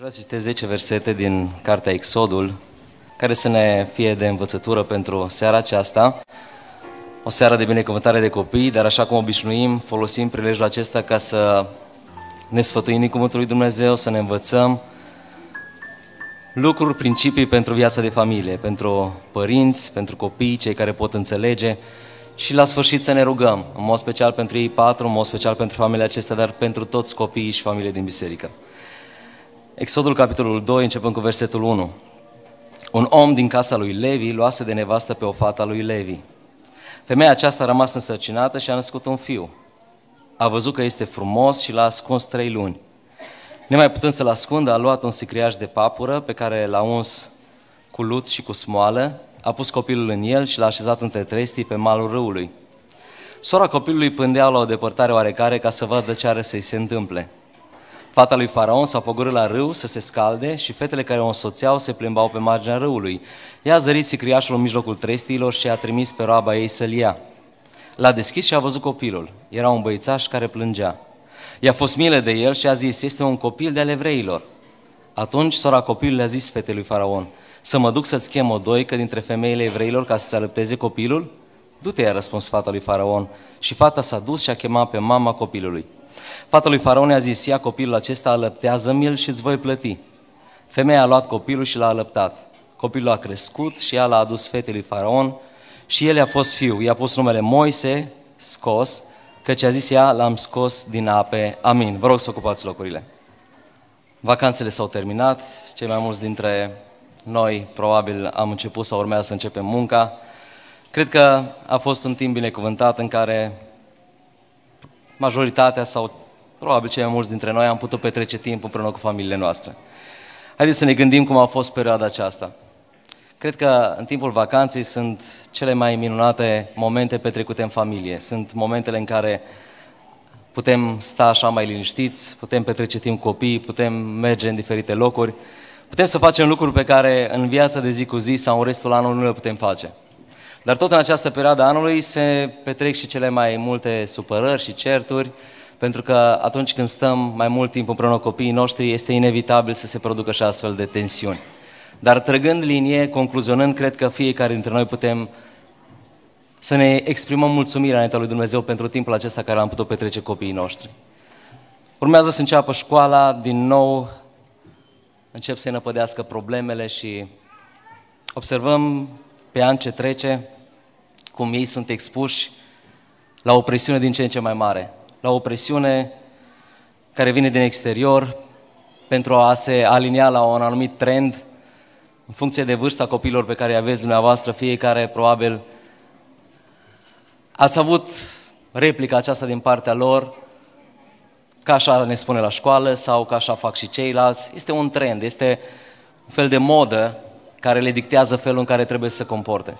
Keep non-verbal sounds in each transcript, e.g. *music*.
Aș vrea să citesc 10 versete din cartea Exodul, care să ne fie de învățătură pentru seara aceasta. O seară de binecuvântare de copii, dar așa cum obișnuim, folosim prilejul acesta ca să ne sfătuim din Cuvântul lui Dumnezeu, să ne învățăm lucruri, principii pentru viața de familie, pentru părinți, pentru copii, cei care pot înțelege și la sfârșit să ne rugăm, în mod special pentru ei patru, în mod special pentru familia acestea, dar pentru toți copiii și familiile din biserică. Exodul capitolul 2, începând cu versetul 1. Un om din casa lui Levi luase de nevastă pe o fata lui Levi. Femeia aceasta a rămas însărcinată și a născut un fiu. A văzut că este frumos și l-a ascuns trei luni. Nemai putând să-l ascundă, a luat un sicriaș de papură pe care l-a uns cu lut și cu smoală, a pus copilul în el și l-a așezat între trestii pe malul râului. Sora copilului pândea la o depărtare oarecare ca să vadă ce are să-i se întâmple – Fata lui Faraon s-a pogorât la râu să se scalde și fetele care o însoțeau se plimbau pe marginea râului. Ea a zărit sicriașul în mijlocul trestiilor și a trimis pe roaba ei să-l ia. L-a deschis și a văzut copilul. Era un băițaș care plângea. I-a fost milă de el și a zis, este un copil de ale evreilor. Atunci sora copilului a zis fetelui Faraon, să mă duc să-ți chem o doică dintre femeile evreilor ca să-ți alăpteze copilul? Du-te, i-a răspuns fata lui Faraon. Și fata s-a dus și a chemat pe mama copilului. Fata lui Faraon a zis, ia copilul acesta, alăptează-mi-l și îți voi plăti. Femeia a luat copilul și l-a alăptat. Copilul a crescut și ea l-a adus fetei lui Faraon și el a fost fiu. I-a pus numele Moise, scos, căci a zis ea, l-am scos din ape. Amin. Vă rog să ocupați locurile. Vacanțele s-au terminat, cei mai mulți dintre noi probabil am început sau urmează să începem munca. Cred că a fost un timp binecuvântat în care majoritatea sau probabil cei mai mulți dintre noi am putut petrece timp împreună cu familiile noastre. Haideți să ne gândim cum a fost perioada aceasta. Cred că în timpul vacanței sunt cele mai minunate momente petrecute în familie. Sunt momentele în care putem sta așa mai liniștiți, putem petrece timp cu copii, putem merge în diferite locuri, putem să facem lucruri pe care în viața de zi cu zi sau în restul anului nu le putem face. Dar tot în această perioadă anului se petrec și cele mai multe supărări și certuri, pentru că atunci când stăm mai mult timp împreună cu copiii noștri, este inevitabil să se producă și astfel de tensiuni. Dar trăgând linie, concluzionând, cred că fiecare dintre noi putem să ne exprimăm mulțumirea înaintea lui Dumnezeu pentru timpul acesta care l-am putut petrece copiii noștri. Urmează să înceapă școala, din nou încep să-i năpădească problemele și observăm pe an ce trece, cum ei sunt expuși la o presiune din ce în ce mai mare, la o presiune care vine din exterior pentru a se alinia la un anumit trend în funcție de vârsta copiilor pe care îi aveți dumneavoastră, fiecare probabil ați avut replica aceasta din partea lor, ca așa ne spune la școală sau ca așa fac și ceilalți. Este un trend, este un fel de modă care le dictează felul în care trebuie să se comporte.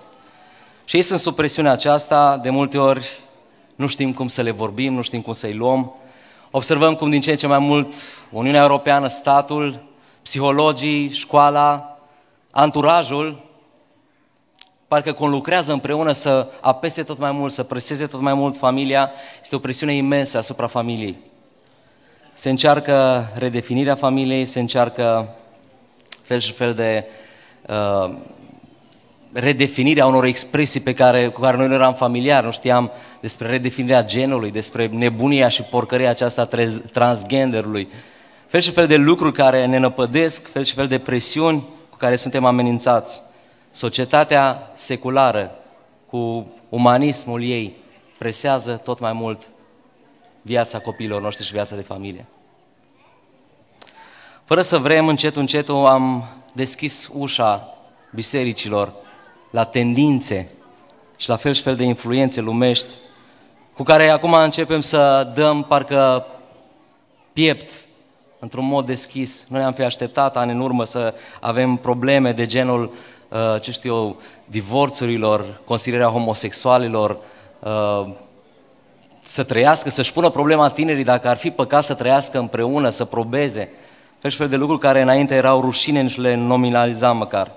Și ei sunt sub presiunea aceasta, de multe ori nu știm cum să le vorbim, nu știm cum să-i luăm. Observăm cum din ce în ce mai mult Uniunea Europeană, statul, psihologii, școala, anturajul, parcă conlucrează împreună să apese tot mai mult, să preseze tot mai mult familia, este o presiune imensă asupra familiei. Se încearcă redefinirea familiei, se încearcă fel și fel de Uh, redefinirea unor expresii pe care, cu care noi nu eram familiari, nu știam despre redefinirea genului, despre nebunia și porcăria aceasta transgenderului, fel și fel de lucruri care ne năpădesc, fel și fel de presiuni cu care suntem amenințați. Societatea seculară, cu umanismul ei, presează tot mai mult viața copiilor noștri și viața de familie. Fără să vrem, încet, încet am deschis ușa bisericilor la tendințe și la fel și fel de influențe lumești cu care acum începem să dăm parcă piept într-un mod deschis. Noi am fi așteptat ani în urmă să avem probleme de genul, uh, ce știu eu, divorțurilor, consilierea homosexualilor, uh, să trăiască, să-și pună problema tinerii dacă ar fi păcat să trăiască împreună, să probeze. Deci fel de lucruri care înainte erau rușine, nici le nominalizam măcar.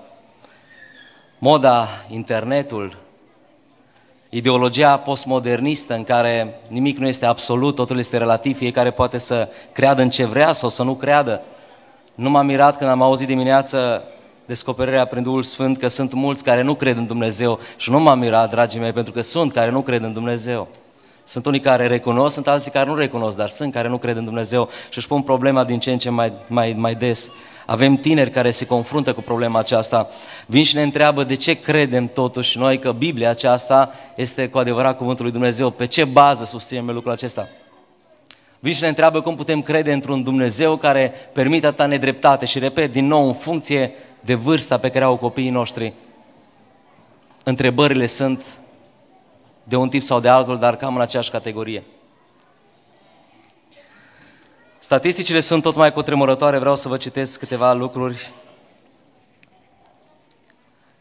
Moda, internetul, ideologia postmodernistă în care nimic nu este absolut, totul este relativ, fiecare poate să creadă în ce vrea sau să nu creadă. Nu m-am mirat când am auzit dimineață descoperirea prin Duhul Sfânt că sunt mulți care nu cred în Dumnezeu și nu m-am mirat, dragii mei, pentru că sunt care nu cred în Dumnezeu. Sunt unii care recunosc, sunt alții care nu recunosc, dar sunt care nu cred în Dumnezeu și își pun problema din ce în ce mai, mai, mai des. Avem tineri care se confruntă cu problema aceasta. Vin și ne întreabă de ce credem totuși noi că Biblia aceasta este cu adevărat cuvântul lui Dumnezeu, pe ce bază susținem lucrul acesta. Vin și ne întreabă cum putem crede într-un Dumnezeu care permite atâta nedreptate și, repet, din nou, în funcție de vârsta pe care au copiii noștri. Întrebările sunt de un tip sau de altul, dar cam în aceeași categorie. Statisticile sunt tot mai cutremurătoare, vreau să vă citesc câteva lucruri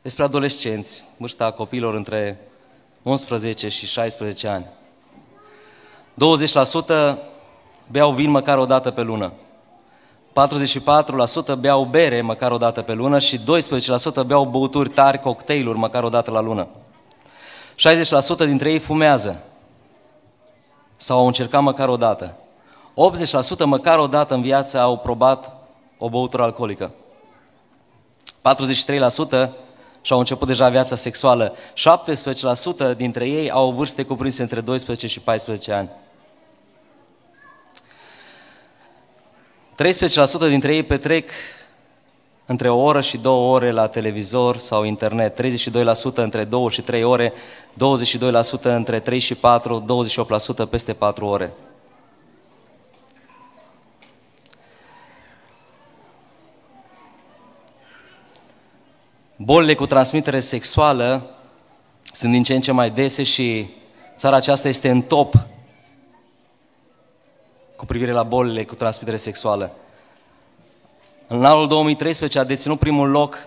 despre adolescenți, vârsta copiilor între 11 și 16 ani. 20% beau vin măcar o dată pe lună. 44% beau bere măcar o dată pe lună și 12% beau băuturi tari, cocktailuri măcar o dată la lună. 60% dintre ei fumează. Sau au încercat măcar o dată. 80% măcar o dată în viață au probat o băutură alcoolică. 43% și-au început deja viața sexuală. 17% dintre ei au vârste cuprinse între 12 și 14 ani. 13% dintre ei petrec între o oră și două ore la televizor sau internet, 32% între 2 și 3 ore, 22% între 3 și 4, 28% peste 4 ore. Bolile cu transmitere sexuală sunt din ce în ce mai dese și țara aceasta este în top cu privire la bolile cu transmitere sexuală. În anul 2013 a deținut primul loc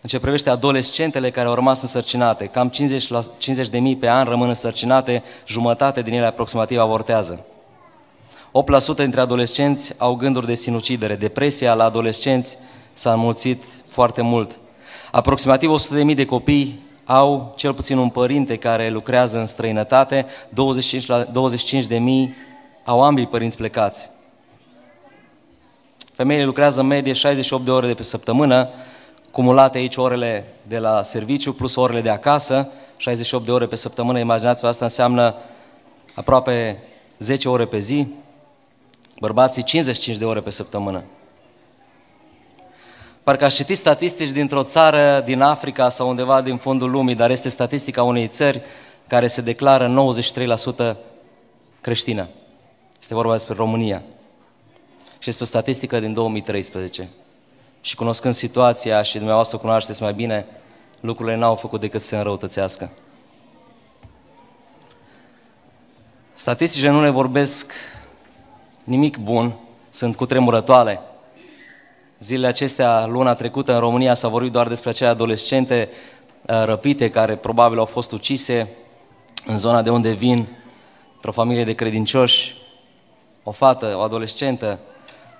în ce privește adolescentele care au rămas însărcinate. Cam 50, la, 50 de mii pe an rămân însărcinate, jumătate din ele aproximativ avortează. 8% dintre adolescenți au gânduri de sinucidere. Depresia la adolescenți s-a înmulțit foarte mult. Aproximativ 100.000 de copii au cel puțin un părinte care lucrează în străinătate, 25.000 25 au ambii părinți plecați. Femeile lucrează în medie 68 de ore de pe săptămână, cumulate aici orele de la serviciu plus orele de acasă, 68 de ore pe săptămână, imaginați-vă, asta înseamnă aproape 10 ore pe zi, bărbații 55 de ore pe săptămână. Parcă aș citi statistici dintr-o țară din Africa sau undeva din fundul lumii, dar este statistica unei țări care se declară 93% creștină. Este vorba despre România. Și este o statistică din 2013. Și cunoscând situația și dumneavoastră cunoașteți mai bine, lucrurile n-au făcut decât să se înrăutățească. Statisticile nu ne vorbesc nimic bun, sunt cu tremurătoare. Zilele acestea, luna trecută, în România s-a vorbit doar despre acele adolescente uh, răpite care probabil au fost ucise în zona de unde vin, într-o familie de credincioși, o fată, o adolescentă,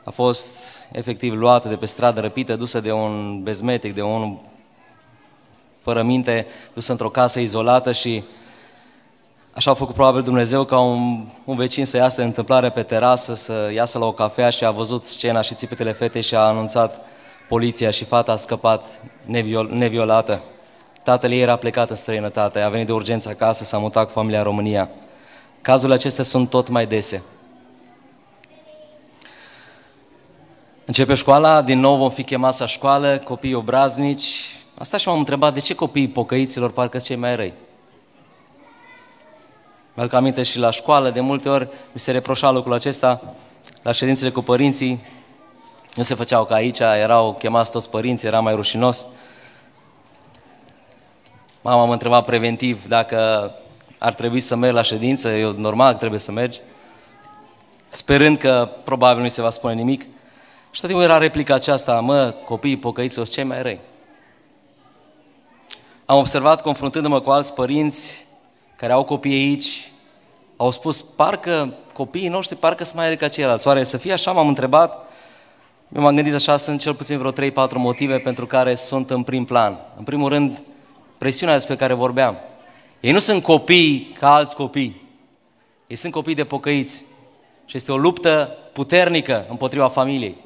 a fost efectiv luată de pe stradă, răpită, dusă de un bezmetic, de un fără minte, dusă într-o casă izolată și așa a făcut probabil Dumnezeu ca un, un vecin să iasă în întâmplare pe terasă, să iasă la o cafea și a văzut scena și țipetele fetei și a anunțat poliția și fata a scăpat neviol, neviolată. Tatăl ei era plecat în străinătate, a venit de urgență acasă, s-a mutat cu familia în România. Cazurile acestea sunt tot mai dese. Începe școala, din nou vom fi chemați la școală, copii obraznici. Asta și m-am întrebat, de ce copiii pocăiților parcă cei mai răi? Mi-aduc aminte și la școală, de multe ori mi se reproșa lucrul acesta, la ședințele cu părinții, nu se făceau ca aici, erau chemați toți părinții, era mai rușinos. Mama m-a întrebat preventiv dacă ar trebui să merg la ședință, eu normal trebuie să mergi, sperând că probabil nu se va spune nimic. Și tot timpul era replica aceasta, mă, copiii pocăiți sunt cei mai răi. Am observat, confruntându-mă cu alți părinți care au copii aici, au spus, parcă copiii noștri parcă sunt mai răi ca ceilalți. Oare să fie așa? M-am întrebat. Eu m-am gândit așa, sunt cel puțin vreo 3-4 motive pentru care sunt în prim plan. În primul rând, presiunea despre care vorbeam. Ei nu sunt copii ca alți copii. Ei sunt copii de pocăiți. Și este o luptă puternică împotriva familiei.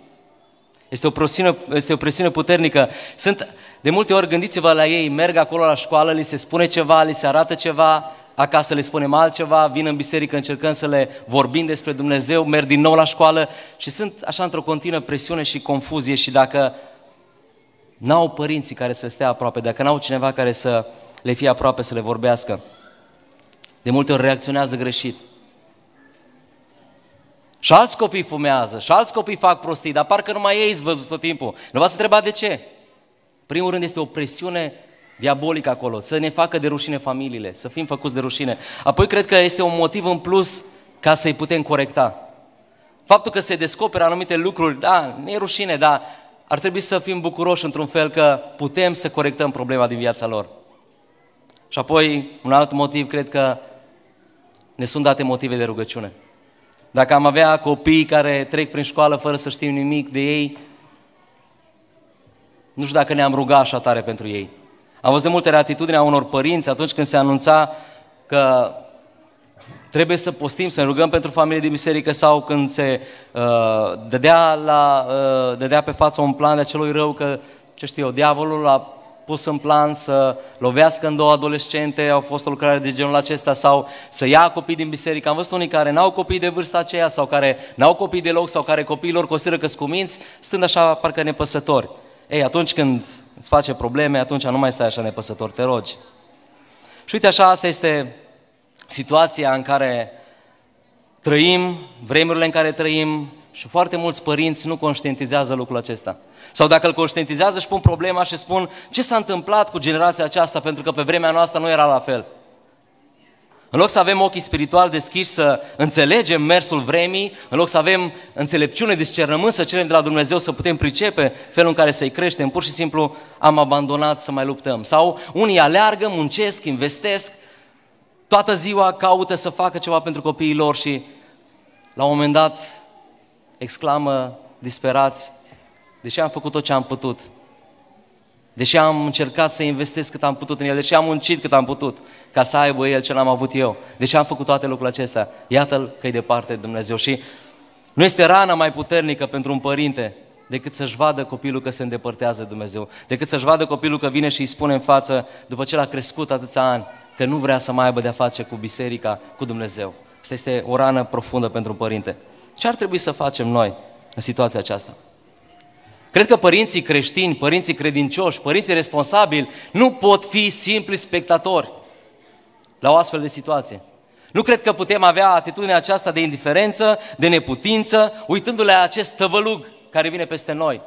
Este o, presiune, este o presiune puternică. Sunt, de multe ori, gândiți-vă la ei, merg acolo la școală, li se spune ceva, li se arată ceva, acasă le spunem altceva, vin în biserică, încercăm să le vorbim despre Dumnezeu, merg din nou la școală și sunt așa într-o continuă presiune și confuzie și dacă n-au părinții care să stea aproape, dacă n-au cineva care să le fie aproape, să le vorbească, de multe ori reacționează greșit. Și alți copii fumează, și alți copii fac prostii, dar parcă numai ei îți văzut tot timpul. Nu v-ați întrebat de ce? Primul rând este o presiune diabolică acolo, să ne facă de rușine familiile, să fim făcuți de rușine. Apoi cred că este un motiv în plus ca să-i putem corecta. Faptul că se descoperă anumite lucruri, da, ne e rușine, dar ar trebui să fim bucuroși într-un fel că putem să corectăm problema din viața lor. Și apoi, un alt motiv, cred că ne sunt date motive de rugăciune dacă am avea copii care trec prin școală fără să știm nimic de ei, nu știu dacă ne-am rugat așa tare pentru ei. Am văzut de multe a unor părinți atunci când se anunța că trebuie să postim, să ne rugăm pentru familie de biserică sau când se uh, dădea, la, uh, dădea pe față un plan de acelui rău că, ce știu eu, diavolul a pus în plan să lovească în două adolescente, au fost o lucrare de genul acesta, sau să ia copii din biserică. Am văzut unii care n-au copii de vârsta aceea, sau care n-au copii deloc, sau care copiilor consideră că scuminți, stând așa parcă nepăsători. Ei, atunci când îți face probleme, atunci nu mai stai așa nepăsător, te rogi. Și uite așa, asta este situația în care trăim, vremurile în care trăim, și foarte mulți părinți nu conștientizează lucrul acesta. Sau dacă îl conștientizează, își pun problema și spun ce s-a întâmplat cu generația aceasta, pentru că pe vremea noastră nu era la fel. În loc să avem ochii spiritual deschiși, să înțelegem mersul vremii, în loc să avem înțelepciune, discernământ, să cerem de la Dumnezeu să putem pricepe felul în care să-i creștem, pur și simplu am abandonat să mai luptăm. Sau unii aleargă, muncesc, investesc, toată ziua caută să facă ceva pentru copiii lor și la un moment dat exclamă disperați, deși am făcut tot ce am putut, deși am încercat să investesc cât am putut în el, deși am muncit cât am putut ca să aibă el ce n-am avut eu, deși am făcut toate lucrurile acestea, iată-l că e departe de Dumnezeu. Și nu este rana mai puternică pentru un părinte decât să-și vadă copilul că se îndepărtează de Dumnezeu, decât să-și vadă copilul că vine și îi spune în față, după ce l-a crescut atâția ani, că nu vrea să mai aibă de-a face cu biserica, cu Dumnezeu. Asta este o rană profundă pentru un părinte. Ce ar trebui să facem noi în situația aceasta? Cred că părinții creștini, părinții credincioși, părinții responsabili nu pot fi simpli spectatori la o astfel de situație. Nu cred că putem avea atitudinea aceasta de indiferență, de neputință, uitându-le acest tăvălug care vine peste noi.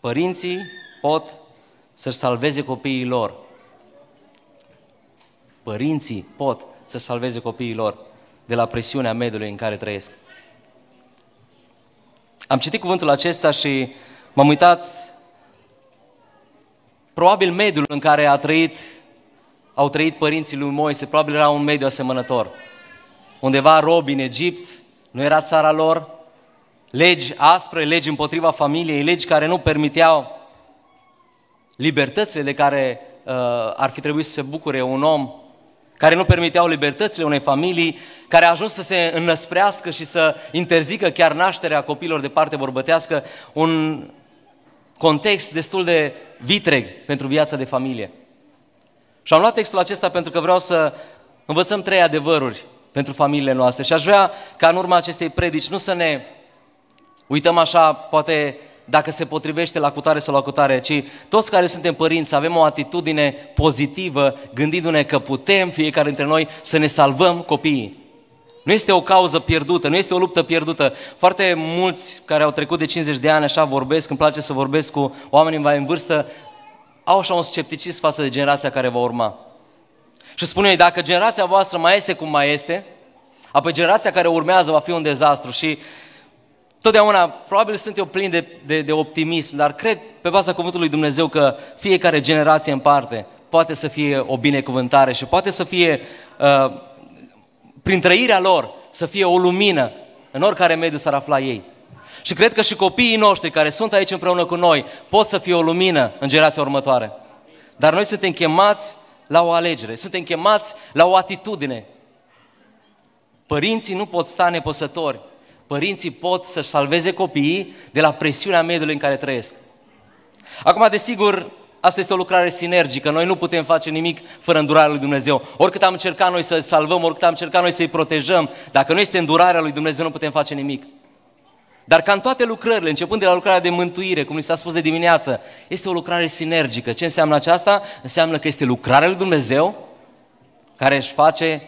Părinții pot să-și salveze copiii lor. Părinții pot să salveze copiii lor de la presiunea mediului în care trăiesc. Am citit cuvântul acesta și m-am uitat probabil mediul în care a trăit, au trăit părinții lui Moise, probabil era un mediu asemănător. Undeva robi în Egipt, nu era țara lor, legi aspre, legi împotriva familiei, legi care nu permiteau libertățile de care uh, ar fi trebuit să se bucure un om care nu permiteau libertățile unei familii, care a ajuns să se înăsprească și să interzică chiar nașterea copiilor de parte vorbătească, un context destul de vitreg pentru viața de familie. Și am luat textul acesta pentru că vreau să învățăm trei adevăruri pentru familiile noastre și aș vrea ca în urma acestei predici nu să ne uităm așa, poate dacă se potrivește la cutare sau la cutare, ci toți care suntem părinți avem o atitudine pozitivă, gândindu-ne că putem fiecare dintre noi să ne salvăm copiii. Nu este o cauză pierdută, nu este o luptă pierdută. Foarte mulți care au trecut de 50 de ani așa vorbesc, îmi place să vorbesc cu oameni mai în vârstă, au așa un scepticism față de generația care va urma. Și spune dacă generația voastră mai este cum mai este, apoi generația care urmează va fi un dezastru. Și Totdeauna, probabil sunt eu plin de, de, de optimism, dar cred pe baza cuvântului Dumnezeu că fiecare generație în parte poate să fie o binecuvântare și poate să fie, uh, prin trăirea lor, să fie o lumină în oricare mediu s-ar afla ei. Și cred că și copiii noștri care sunt aici împreună cu noi pot să fie o lumină în generația următoare. Dar noi suntem chemați la o alegere, suntem chemați la o atitudine. Părinții nu pot sta nepăsători Părinții pot să salveze copiii de la presiunea mediului în care trăiesc. Acum, desigur, asta este o lucrare sinergică. Noi nu putem face nimic fără îndurarea lui Dumnezeu. Oricât am încercat noi să i salvăm, oricât am încercat noi să-i protejăm, dacă nu este îndurarea lui Dumnezeu, nu putem face nimic. Dar ca în toate lucrările, începând de la lucrarea de mântuire, cum ni s-a spus de dimineață, este o lucrare sinergică. Ce înseamnă aceasta? Înseamnă că este lucrarea lui Dumnezeu care își face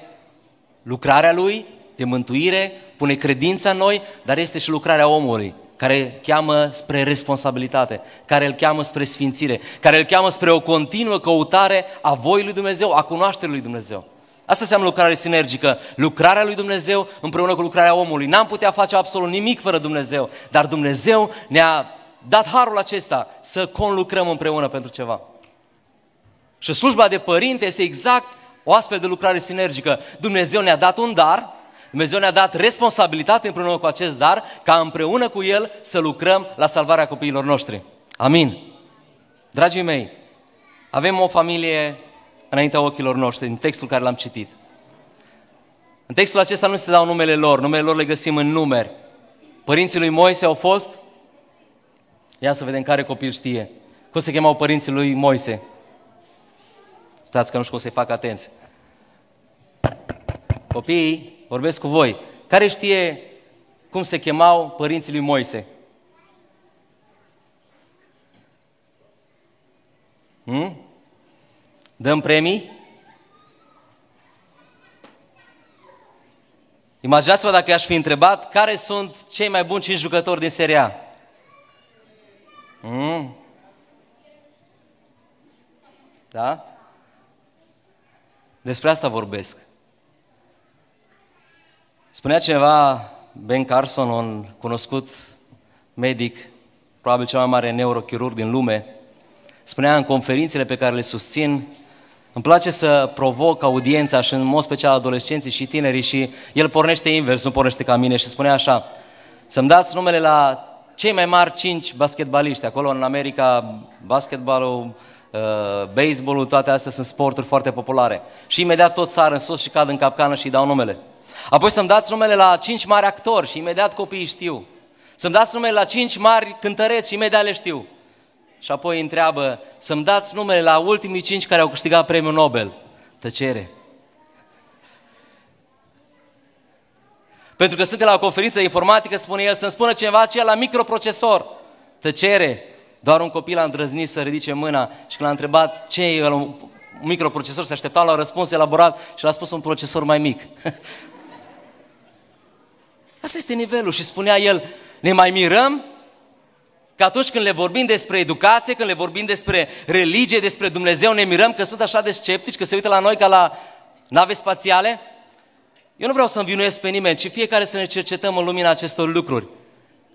lucrarea lui de mântuire, pune credința în noi, dar este și lucrarea omului care îl cheamă spre responsabilitate, care îl cheamă spre sfințire, care îl cheamă spre o continuă căutare a voii lui Dumnezeu, a cunoașterii lui Dumnezeu. Asta înseamnă lucrare sinergică, lucrarea lui Dumnezeu împreună cu lucrarea omului. N-am putea face absolut nimic fără Dumnezeu, dar Dumnezeu ne-a dat harul acesta să conlucrăm împreună pentru ceva. Și slujba de părinte este exact o astfel de lucrare sinergică. Dumnezeu ne-a dat un dar, Dumnezeu ne-a dat responsabilitate împreună cu acest dar, ca împreună cu El să lucrăm la salvarea copiilor noștri. Amin. Dragii mei, avem o familie înaintea ochilor noștri, în textul care l-am citit. În textul acesta nu se dau numele lor, numele lor le găsim în numeri. Părinții lui Moise au fost? Ia să vedem care copil știe. Cum se chemau părinții lui Moise? Stați că nu știu cum să-i fac atenți. Copiii, vorbesc cu voi. Care știe cum se chemau părinții lui Moise? Hmm? Dăm premii? Imaginați-vă dacă i-aș fi întrebat care sunt cei mai buni cinci jucători din Seria Mm. Da? Despre asta vorbesc. Spunea ceva Ben Carson, un cunoscut medic, probabil cel mai mare neurochirurg din lume, spunea în conferințele pe care le susțin, îmi place să provoc audiența și în mod special adolescenții și tinerii și el pornește invers, nu pornește ca mine și spunea așa, să-mi dați numele la cei mai mari cinci basketbaliști. Acolo în America, basketbalul, uh, baseballul, toate astea sunt sporturi foarte populare. Și imediat tot sar în sus și cad în capcană și îi dau numele. Apoi să-mi dați numele la cinci mari actori și imediat copiii știu. Să-mi dați numele la cinci mari cântăreți și imediat le știu. Și apoi întreabă, să-mi dați numele la ultimii cinci care au câștigat premiul Nobel. Tăcere. Pentru că suntem la o conferință informatică, spune el, să-mi spună ceva aceea la microprocesor. Tăcere. Doar un copil a îndrăznit să ridice mâna și când l-a întrebat ce e un microprocesor, se aștepta la un răspuns elaborat și l-a spus un procesor mai mic. *laughs* Asta este nivelul și spunea el, ne mai mirăm că atunci când le vorbim despre educație, când le vorbim despre religie, despre Dumnezeu, ne mirăm că sunt așa de sceptici, că se uită la noi ca la nave spațiale. Eu nu vreau să învinuiesc pe nimeni, ci fiecare să ne cercetăm în lumina acestor lucruri.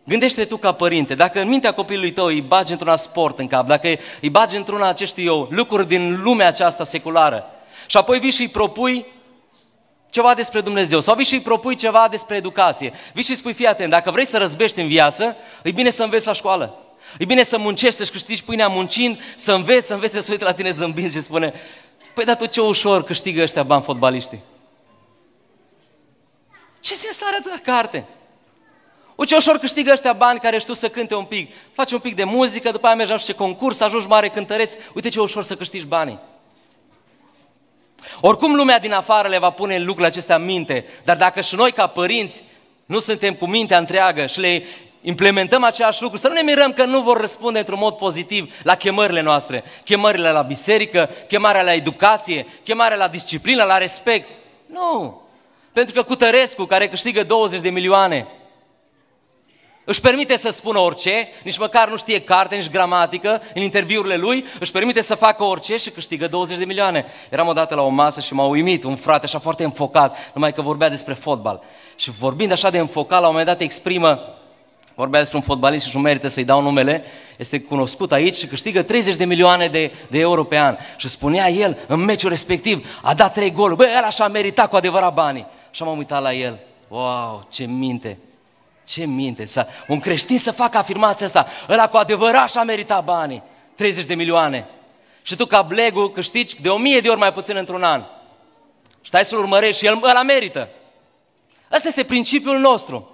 Gândește tu ca părinte, dacă în mintea copilului tău îi bagi într un sport în cap, dacă îi bagi într un ce eu, lucruri din lumea aceasta seculară, și apoi vii și îi propui ceva despre Dumnezeu sau vii și îi propui ceva despre educație. Vii și îi spui, fii atent, dacă vrei să răzbești în viață, e bine să înveți la școală. E bine să muncești, să-și câștigi pâinea muncind, să înveți, să înveți, să se uite la tine zâmbind și spune, păi dar tu ce ușor câștigă ăștia bani fotbaliștii. Ce sens are atâta carte? O ce ușor câștigă ăștia bani care știu să cânte un pic. Faci un pic de muzică, după aia mergi la ce concurs, ajungi mare cântăreț. Uite ce ușor să câștigi banii. Oricum lumea din afară le va pune lucrurile acestea în minte, dar dacă și noi ca părinți nu suntem cu mintea întreagă și le implementăm același lucru, să nu ne mirăm că nu vor răspunde într-un mod pozitiv la chemările noastre, chemările la biserică, chemarea la educație, chemarea la disciplină, la respect. Nu! Pentru că Cutărescu, care câștigă 20 de milioane, își permite să spună orice, nici măcar nu știe carte, nici gramatică, în interviurile lui, își permite să facă orice și câștigă 20 de milioane. Eram odată la o masă și m-a uimit un frate așa foarte înfocat, numai că vorbea despre fotbal. Și vorbind așa de înfocat, la un moment dat exprimă, vorbea despre un fotbalist și nu merită să-i dau numele, este cunoscut aici și câștigă 30 de milioane de, de euro pe an. Și spunea el, în meciul respectiv, a dat trei goluri, băi, el așa a meritat cu adevărat banii. Și am uitat la el, wow, ce minte, ce minte? Să, un creștin să facă afirmația asta. Ăla cu adevărat și-a meritat banii. 30 de milioane. Și tu ca blegu câștigi de o mie de ori mai puțin într-un an. Stai să-l urmărești și el ăla merită. Asta este principiul nostru.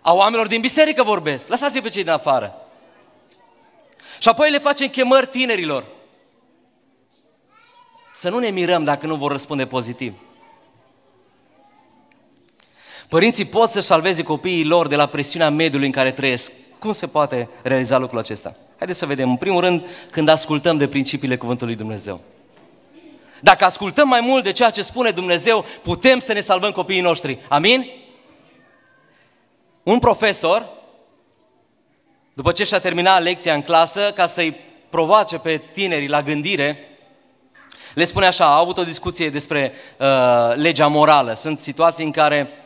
A oamenilor din biserică vorbesc. Lăsați-i pe cei din afară. Și apoi le facem chemări tinerilor. Să nu ne mirăm dacă nu vor răspunde pozitiv. Părinții pot să salveze copiii lor de la presiunea mediului în care trăiesc. Cum se poate realiza lucrul acesta? Haideți să vedem. În primul rând, când ascultăm de principiile Cuvântului Dumnezeu. Dacă ascultăm mai mult de ceea ce spune Dumnezeu, putem să ne salvăm copiii noștri. Amin? Un profesor, după ce și-a terminat lecția în clasă, ca să-i provoace pe tinerii la gândire, le spune așa, a avut o discuție despre uh, legea morală. Sunt situații în care uh,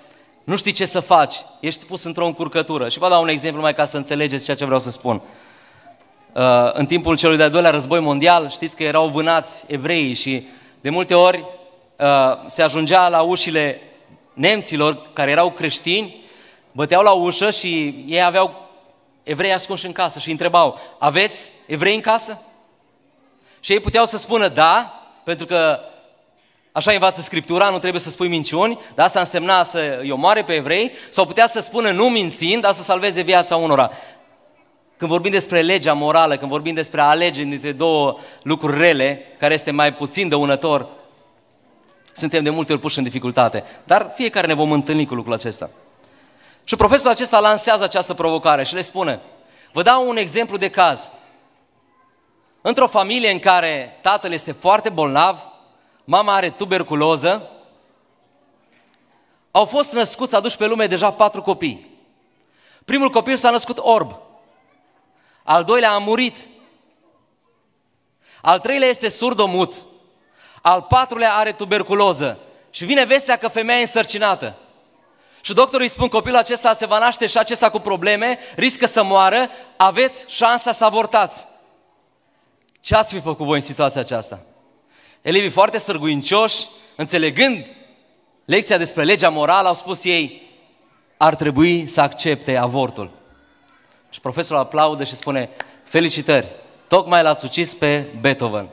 nu știi ce să faci, ești pus într-o încurcătură. Și vă dau un exemplu mai ca să înțelegeți ceea ce vreau să spun. Uh, în timpul celui de-al doilea război mondial, știți că erau vânați evreii și de multe ori uh, se ajungea la ușile nemților care erau creștini, băteau la ușă și ei aveau evrei ascunși în casă și întrebau, aveți evrei în casă? Și ei puteau să spună da, pentru că Așa învață Scriptura, nu trebuie să spui minciuni, dar asta însemna să i omoare pe evrei, sau putea să spună nu mințind, dar să salveze viața unora. Când vorbim despre legea morală, când vorbim despre a alege dintre două lucruri rele, care este mai puțin dăunător, suntem de multe ori puși în dificultate. Dar fiecare ne vom întâlni cu lucrul acesta. Și profesorul acesta lansează această provocare și le spune, vă dau un exemplu de caz. Într-o familie în care tatăl este foarte bolnav, mama are tuberculoză, au fost născuți, aduși pe lume deja patru copii. Primul copil s-a născut orb, al doilea a murit, al treilea este surdomut, al patrulea are tuberculoză și vine vestea că femeia e însărcinată. Și doctorii spun copilul acesta se va naște și acesta cu probleme, riscă să moară, aveți șansa să avortați. Ce ați fi făcut voi în situația aceasta? Elevii foarte sârguincioși, înțelegând lecția despre legea morală, au spus ei, ar trebui să accepte avortul. Și profesorul aplaudă și spune, felicitări, tocmai l-ați ucis pe Beethoven.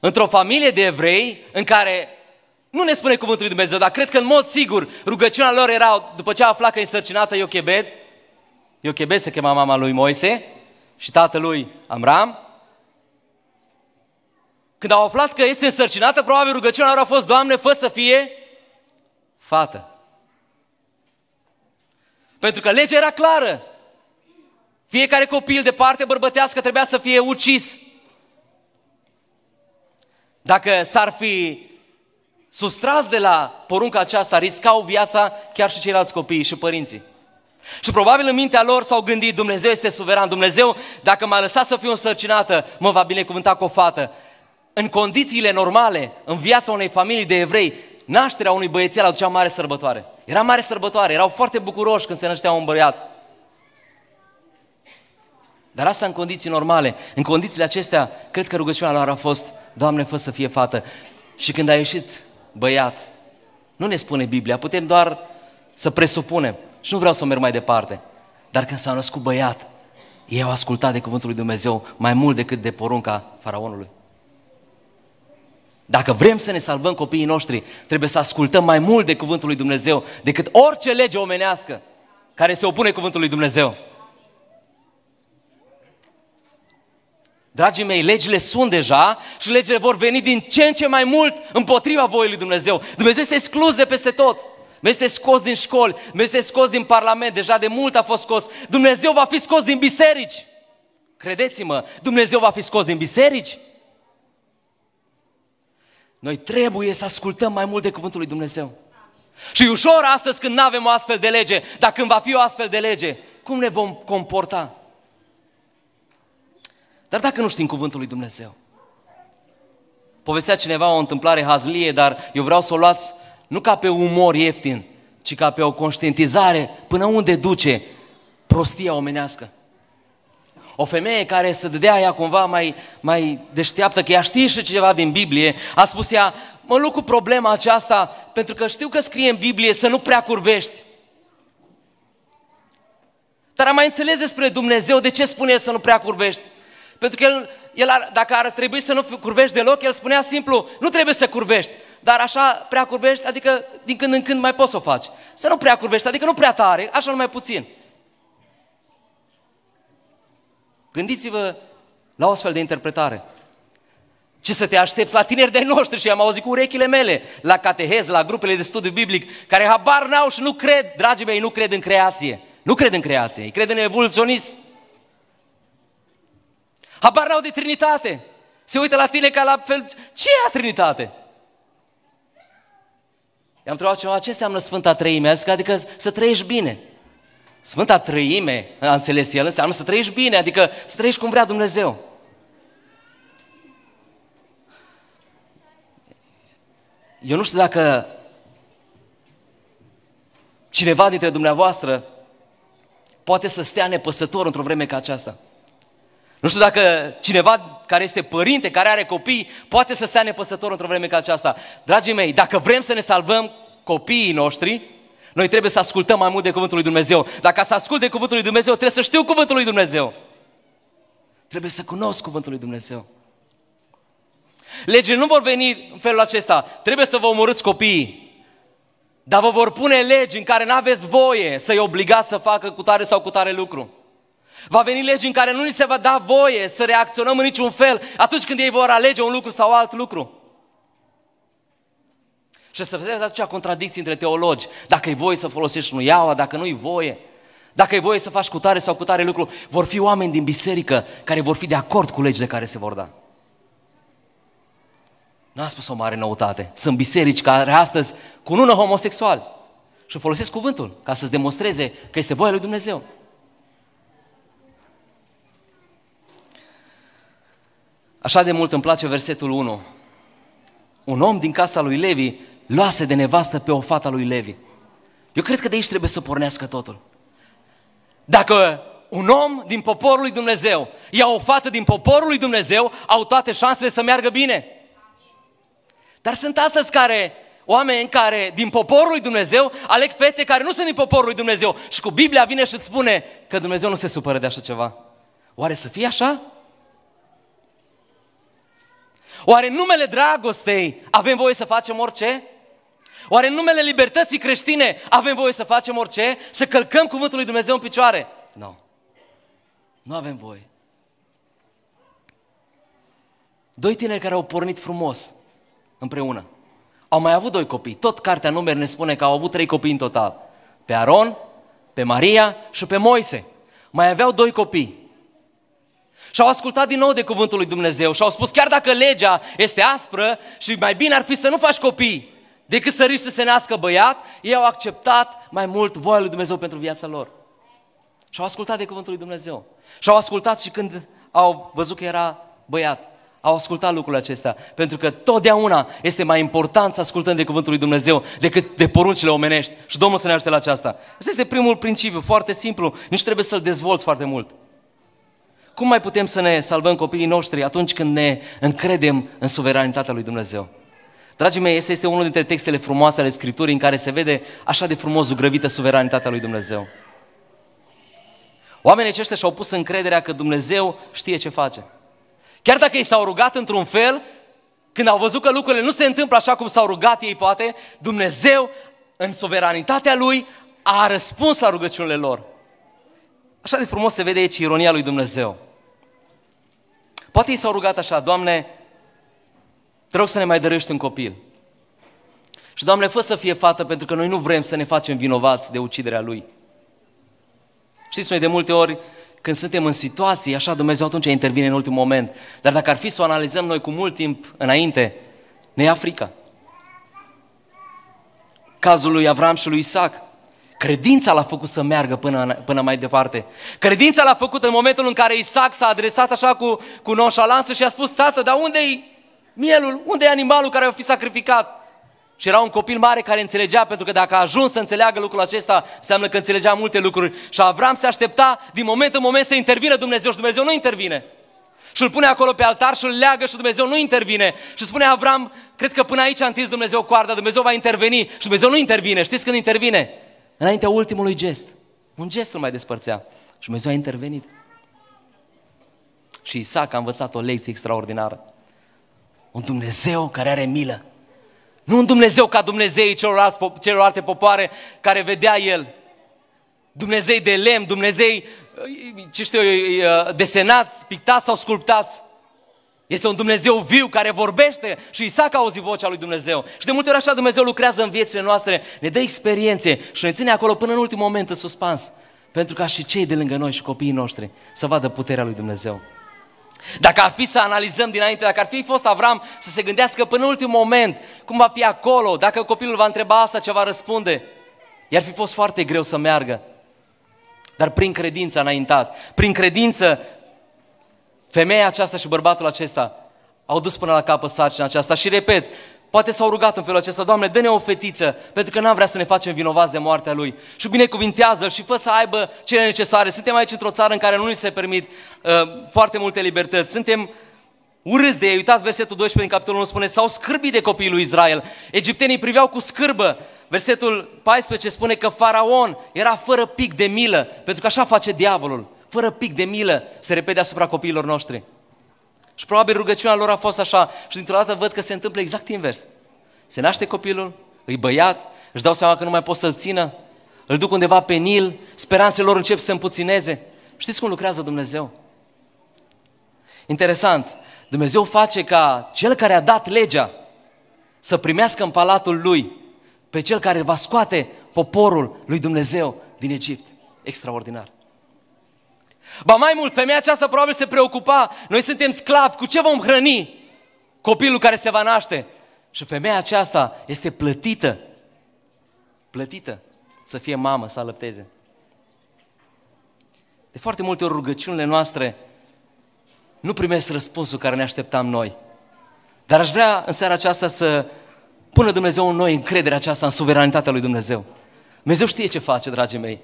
Într-o familie de evrei în care nu ne spune cuvântul lui Dumnezeu, dar cred că în mod sigur rugăciunea lor era, după ce a aflat că e însărcinată Iochebed, Iochebed se chema mama lui Moise și tatălui Amram. Când au aflat că este însărcinată, probabil rugăciunea lor a fost, Doamne, fă să fie fată. Pentru că legea era clară. Fiecare copil de parte bărbătească trebuia să fie ucis. Dacă s-ar fi sustras de la porunca aceasta, riscau viața chiar și ceilalți copii și părinții. Și probabil în mintea lor s-au gândit, Dumnezeu este suveran, Dumnezeu, dacă m-a lăsat să fiu însărcinată, mă va binecuvânta cu o fată. În condițiile normale, în viața unei familii de evrei, nașterea unui băiețel aducea mare sărbătoare. Era mare sărbătoare, erau foarte bucuroși când se năștea un băiat. Dar asta în condiții normale. În condițiile acestea, cred că rugăciunea lor a fost, Doamne, fă să fie fată. Și când a ieșit băiat, nu ne spune Biblia, putem doar să presupunem și nu vreau să merg mai departe. Dar când s-a născut băiat, ei au ascultat de cuvântul lui Dumnezeu mai mult decât de porunca faraonului. Dacă vrem să ne salvăm copiii noștri, trebuie să ascultăm mai mult de cuvântul lui Dumnezeu decât orice lege omenească care se opune cuvântului lui Dumnezeu. Dragii mei, legile sunt deja și legile vor veni din ce în ce mai mult împotriva voii lui Dumnezeu. Dumnezeu este exclus de peste tot. Mă este scos din școli, mă este scos din parlament, deja de mult a fost scos. Dumnezeu va fi scos din biserici. Credeți-mă, Dumnezeu va fi scos din biserici. Noi trebuie să ascultăm mai mult de cuvântul lui Dumnezeu. Și ușor astăzi când nu avem o astfel de lege, dar când va fi o astfel de lege, cum ne vom comporta? Dar dacă nu știm cuvântul lui Dumnezeu? Povestea cineva o întâmplare hazlie, dar eu vreau să o luați nu ca pe umor ieftin, ci ca pe o conștientizare până unde duce prostia omenească. O femeie care se dădea ea cumva mai, mai deșteaptă, că ea știe și ceva din Biblie, a spus ea, mă luc cu problema aceasta, pentru că știu că scrie în Biblie să nu prea curvești. Dar am mai înțeles despre Dumnezeu de ce spune El să nu prea curvești. Pentru că el, el ar, dacă ar trebui să nu curvești deloc, el spunea simplu, nu trebuie să curvești dar așa prea curvești, adică din când în când mai poți să o faci. Să nu prea curvești, adică nu prea tare, așa numai puțin. Gândiți-vă la o astfel de interpretare. Ce să te aștepți la tineri de noștri și am auzit cu urechile mele, la catehez, la grupele de studiu biblic, care habar n-au și nu cred, dragii mei, nu cred în creație. Nu cred în creație, cred în evoluționism. Habar n-au de Trinitate. Se uită la tine ca la fel, ce e a Trinitate? I-am întrebat ceva, ce înseamnă Sfânta Trăime? A zis, adică să trăiești bine. Sfânta Trăime, a înțeles el, înseamnă să trăiești bine, adică să trăiești cum vrea Dumnezeu. Eu nu știu dacă cineva dintre dumneavoastră poate să stea nepăsător într-o vreme ca aceasta. Nu știu dacă cineva care este părinte, care are copii, poate să stea nepăsător într-o vreme ca aceasta. Dragii mei, dacă vrem să ne salvăm copiii noștri, noi trebuie să ascultăm mai mult de Cuvântul lui Dumnezeu. Dacă să ascult de Cuvântul lui Dumnezeu, trebuie să știu Cuvântul lui Dumnezeu. Trebuie să cunosc Cuvântul lui Dumnezeu. Legile nu vor veni în felul acesta. Trebuie să vă omorâți copiii. Dar vă vor pune legi în care nu aveți voie să-i obligați să facă cu tare sau cu tare lucru. Va veni legi în care nu ni se va da voie să reacționăm în niciun fel atunci când ei vor alege un lucru sau alt lucru. Și să vedeți atunci contradicții între teologi. Dacă e voie să folosești iaua, dacă nu-i voie. Dacă e voie să faci cu tare sau cu tare lucru. Vor fi oameni din biserică care vor fi de acord cu legile care se vor da. Nu a spus o mare noutate. Sunt biserici care astăzi cunună homosexual și folosesc cuvântul ca să-ți demonstreze că este voia lui Dumnezeu. Așa de mult îmi place versetul 1. Un om din casa lui Levi luase de nevastă pe o fata lui Levi. Eu cred că de aici trebuie să pornească totul. Dacă un om din poporul lui Dumnezeu ia o fată din poporul lui Dumnezeu, au toate șansele să meargă bine. Dar sunt astăzi care, oameni care din poporul lui Dumnezeu aleg fete care nu sunt din poporul lui Dumnezeu și cu Biblia vine și îți spune că Dumnezeu nu se supără de așa ceva. Oare să fie așa? Oare în numele dragostei avem voie să facem orice? Oare în numele libertății creștine avem voie să facem orice? Să călcăm cuvântul lui Dumnezeu în picioare? Nu. No. Nu avem voie. Doi tineri care au pornit frumos împreună. Au mai avut doi copii. Tot cartea numeri ne spune că au avut trei copii în total. Pe Aron, pe Maria și pe Moise. Mai aveau doi copii. Și-au ascultat din nou de cuvântul lui Dumnezeu și-au spus chiar dacă legea este aspră și mai bine ar fi să nu faci copii decât să riști să se nască băiat, ei au acceptat mai mult voia lui Dumnezeu pentru viața lor. Și-au ascultat de cuvântul lui Dumnezeu. Și-au ascultat și când au văzut că era băiat. Au ascultat lucrul acesta, pentru că totdeauna este mai important să ascultăm de Cuvântul lui Dumnezeu decât de poruncile omenești. Și Domnul să ne ajute la aceasta. Asta este primul principiu, foarte simplu, nici trebuie să-l dezvolt foarte mult. Cum mai putem să ne salvăm copiii noștri atunci când ne încredem în suveranitatea lui Dumnezeu? Dragii mei, este, este unul dintre textele frumoase ale Scripturii în care se vede așa de frumos zugrăvită suveranitatea lui Dumnezeu. Oamenii aceștia și-au pus încrederea că Dumnezeu știe ce face. Chiar dacă ei s-au rugat într-un fel, când au văzut că lucrurile nu se întâmplă așa cum s-au rugat ei poate, Dumnezeu, în suveranitatea Lui, a răspuns la rugăciunile lor. Așa de frumos se vede aici ironia lui Dumnezeu. Poate ei s-au rugat așa, Doamne, te rog să ne mai dărești un copil. Și, Doamne, fă să fie fată, pentru că noi nu vrem să ne facem vinovați de uciderea lui. Știți, noi de multe ori, când suntem în situații, așa Dumnezeu atunci intervine în ultimul moment. Dar dacă ar fi să o analizăm noi cu mult timp înainte, ne ia frica. Cazul lui Avram și lui Isaac. Credința l-a făcut să meargă până, până mai departe. Credința l-a făcut în momentul în care Isaac s-a adresat așa cu, cu nonșalanță și a spus, tată, dar unde-i mielul? Unde-i animalul care va fi sacrificat? Și era un copil mare care înțelegea, pentru că dacă a ajuns să înțeleagă lucrul acesta, înseamnă că înțelegea multe lucruri. Și Avram se aștepta din moment în moment să intervină Dumnezeu și Dumnezeu nu intervine. Și îl pune acolo pe altar și îl leagă și Dumnezeu nu intervine. Și spune Avram, cred că până aici a întins Dumnezeu coarda, Dumnezeu va interveni și Dumnezeu nu intervine. Știți când intervine? Înaintea ultimului gest. Un gest îl mai despărțea. Și Dumnezeu a intervenit. Și Isaac a învățat o lecție extraordinară. Un Dumnezeu care are milă. Nu un Dumnezeu ca Dumnezeii celorlalți, celorlalte popoare care vedea el. Dumnezei de lemn, Dumnezei, eh, ce știu eu, eh, desenați, pictați sau sculptați. Este un Dumnezeu viu care vorbește și Isaac a auzit vocea lui Dumnezeu. Și de multe ori așa Dumnezeu lucrează în viețile noastre, ne dă experiențe și ne ține acolo până în ultimul moment în suspans. Pentru ca și cei de lângă noi și copiii noștri să vadă puterea lui Dumnezeu. Dacă ar fi să analizăm dinainte, dacă ar fi fost Avram să se gândească până în ultimul moment cum va fi acolo, dacă copilul va întreba asta ce va răspunde, i-ar fi fost foarte greu să meargă. Dar prin credință a înaintat, prin credință Femeia aceasta și bărbatul acesta au dus până la capăt sarcina aceasta și repet, poate s-au rugat în felul acesta, Doamne, dă-ne o fetiță, pentru că n-am vrea să ne facem vinovați de moartea lui. Și binecuvintează-l și fă să aibă cele necesare. Suntem aici într-o țară în care nu ni se permit uh, foarte multe libertăți. Suntem urâți de ei. Uitați versetul 12 din capitolul 1 spune, s-au scârbit de copiii lui Israel. Egiptenii priveau cu scârbă. Versetul 14 spune că faraon era fără pic de milă, pentru că așa face diavolul fără pic de milă, se repede asupra copiilor noștri. Și probabil rugăciunea lor a fost așa și dintr-o dată văd că se întâmplă exact invers. Se naște copilul, îi băiat, își dau seama că nu mai pot să-l țină, îl duc undeva pe Nil, speranțele lor încep să împuțineze. Știți cum lucrează Dumnezeu? Interesant, Dumnezeu face ca cel care a dat legea să primească în palatul lui pe cel care va scoate poporul lui Dumnezeu din Egipt. Extraordinar. Ba mai mult, femeia aceasta probabil se preocupa. Noi suntem sclavi, cu ce vom hrăni copilul care se va naște? Și femeia aceasta este plătită, plătită să fie mamă, să alăpteze. De foarte multe ori rugăciunile noastre nu primesc răspunsul care ne așteptam noi. Dar aș vrea în seara aceasta să pună Dumnezeu în noi încrederea aceasta în suveranitatea lui Dumnezeu. Dumnezeu știe ce face, dragii mei.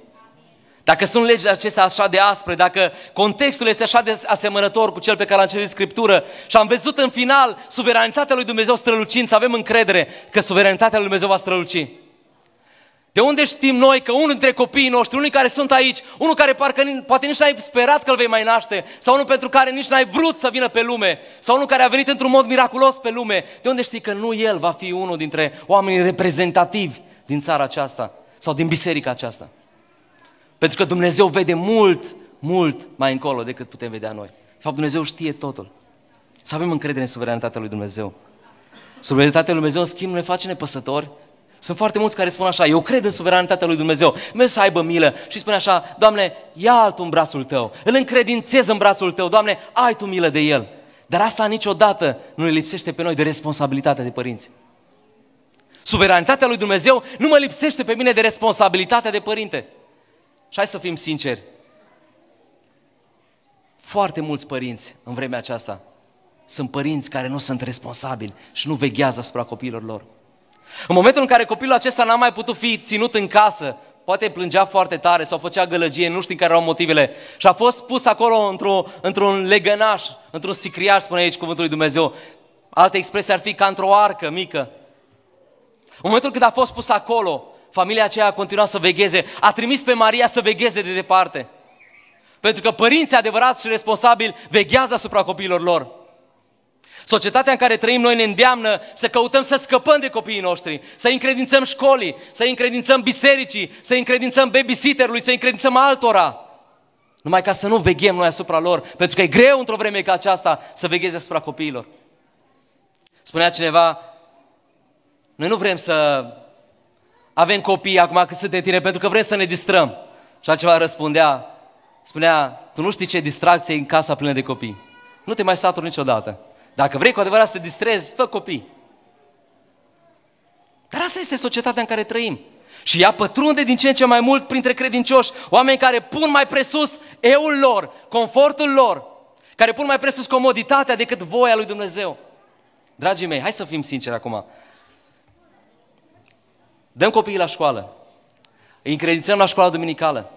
Dacă sunt legile acestea așa de aspre, dacă contextul este așa de asemănător cu cel pe care l-am citit Scriptură și am văzut în final suveranitatea lui Dumnezeu strălucind, să avem încredere că suveranitatea lui Dumnezeu va străluci. De unde știm noi că unul dintre copiii noștri, unii care sunt aici, unul care parcă poate nici n-ai sperat că îl vei mai naște, sau unul pentru care nici n-ai vrut să vină pe lume, sau unul care a venit într-un mod miraculos pe lume, de unde știi că nu el va fi unul dintre oamenii reprezentativi din țara aceasta sau din biserica aceasta? Pentru că Dumnezeu vede mult, mult mai încolo decât putem vedea noi. De fapt, Dumnezeu știe totul. Să avem încredere în suveranitatea lui Dumnezeu. Suveranitatea lui Dumnezeu, în schimb, ne face nepăsători. Sunt foarte mulți care spun așa, eu cred în suveranitatea lui Dumnezeu, Mă să aibă milă și spune așa, Doamne, ia altul în brațul Tău, îl încredințez în brațul Tău, Doamne, ai Tu milă de el. Dar asta niciodată nu ne lipsește pe noi de responsabilitatea de părinți. Suveranitatea lui Dumnezeu nu mă lipsește pe mine de responsabilitatea de părinte. Și hai să fim sinceri. Foarte mulți părinți în vremea aceasta sunt părinți care nu sunt responsabili și nu veghează asupra copiilor lor. În momentul în care copilul acesta n-a mai putut fi ținut în casă, poate plângea foarte tare sau făcea gălăgie, nu știu care erau motivele, și a fost pus acolo într-un, într-un legănaș, într-un sicriaș, spune aici cuvântul lui Dumnezeu. Alte expresie ar fi ca într-o arcă mică. În momentul când a fost pus acolo, familia aceea a continuat să vegheze. A trimis pe Maria să vegheze de departe. Pentru că părinții adevărați și responsabili veghează asupra copiilor lor. Societatea în care trăim noi ne îndeamnă să căutăm să scăpăm de copiii noștri, să încredințăm școlii, să încredințăm bisericii, să încredințăm babysitterului, să încredințăm altora. Numai ca să nu veghem noi asupra lor, pentru că e greu într-o vreme ca aceasta să vegheze asupra copiilor. Spunea cineva, noi nu vrem să avem copii acum cât de tine pentru că vrem să ne distrăm. Și altceva răspundea, spunea, tu nu știi ce distracție în casa plină de copii. Nu te mai saturi niciodată. Dacă vrei cu adevărat să te distrezi, fă copii. Dar asta este societatea în care trăim. Și ea pătrunde din ce în ce mai mult printre credincioși, oameni care pun mai presus eul lor, confortul lor, care pun mai presus comoditatea decât voia lui Dumnezeu. Dragii mei, hai să fim sinceri acum. Dăm copiii la școală. Îi încredințăm la școala duminicală.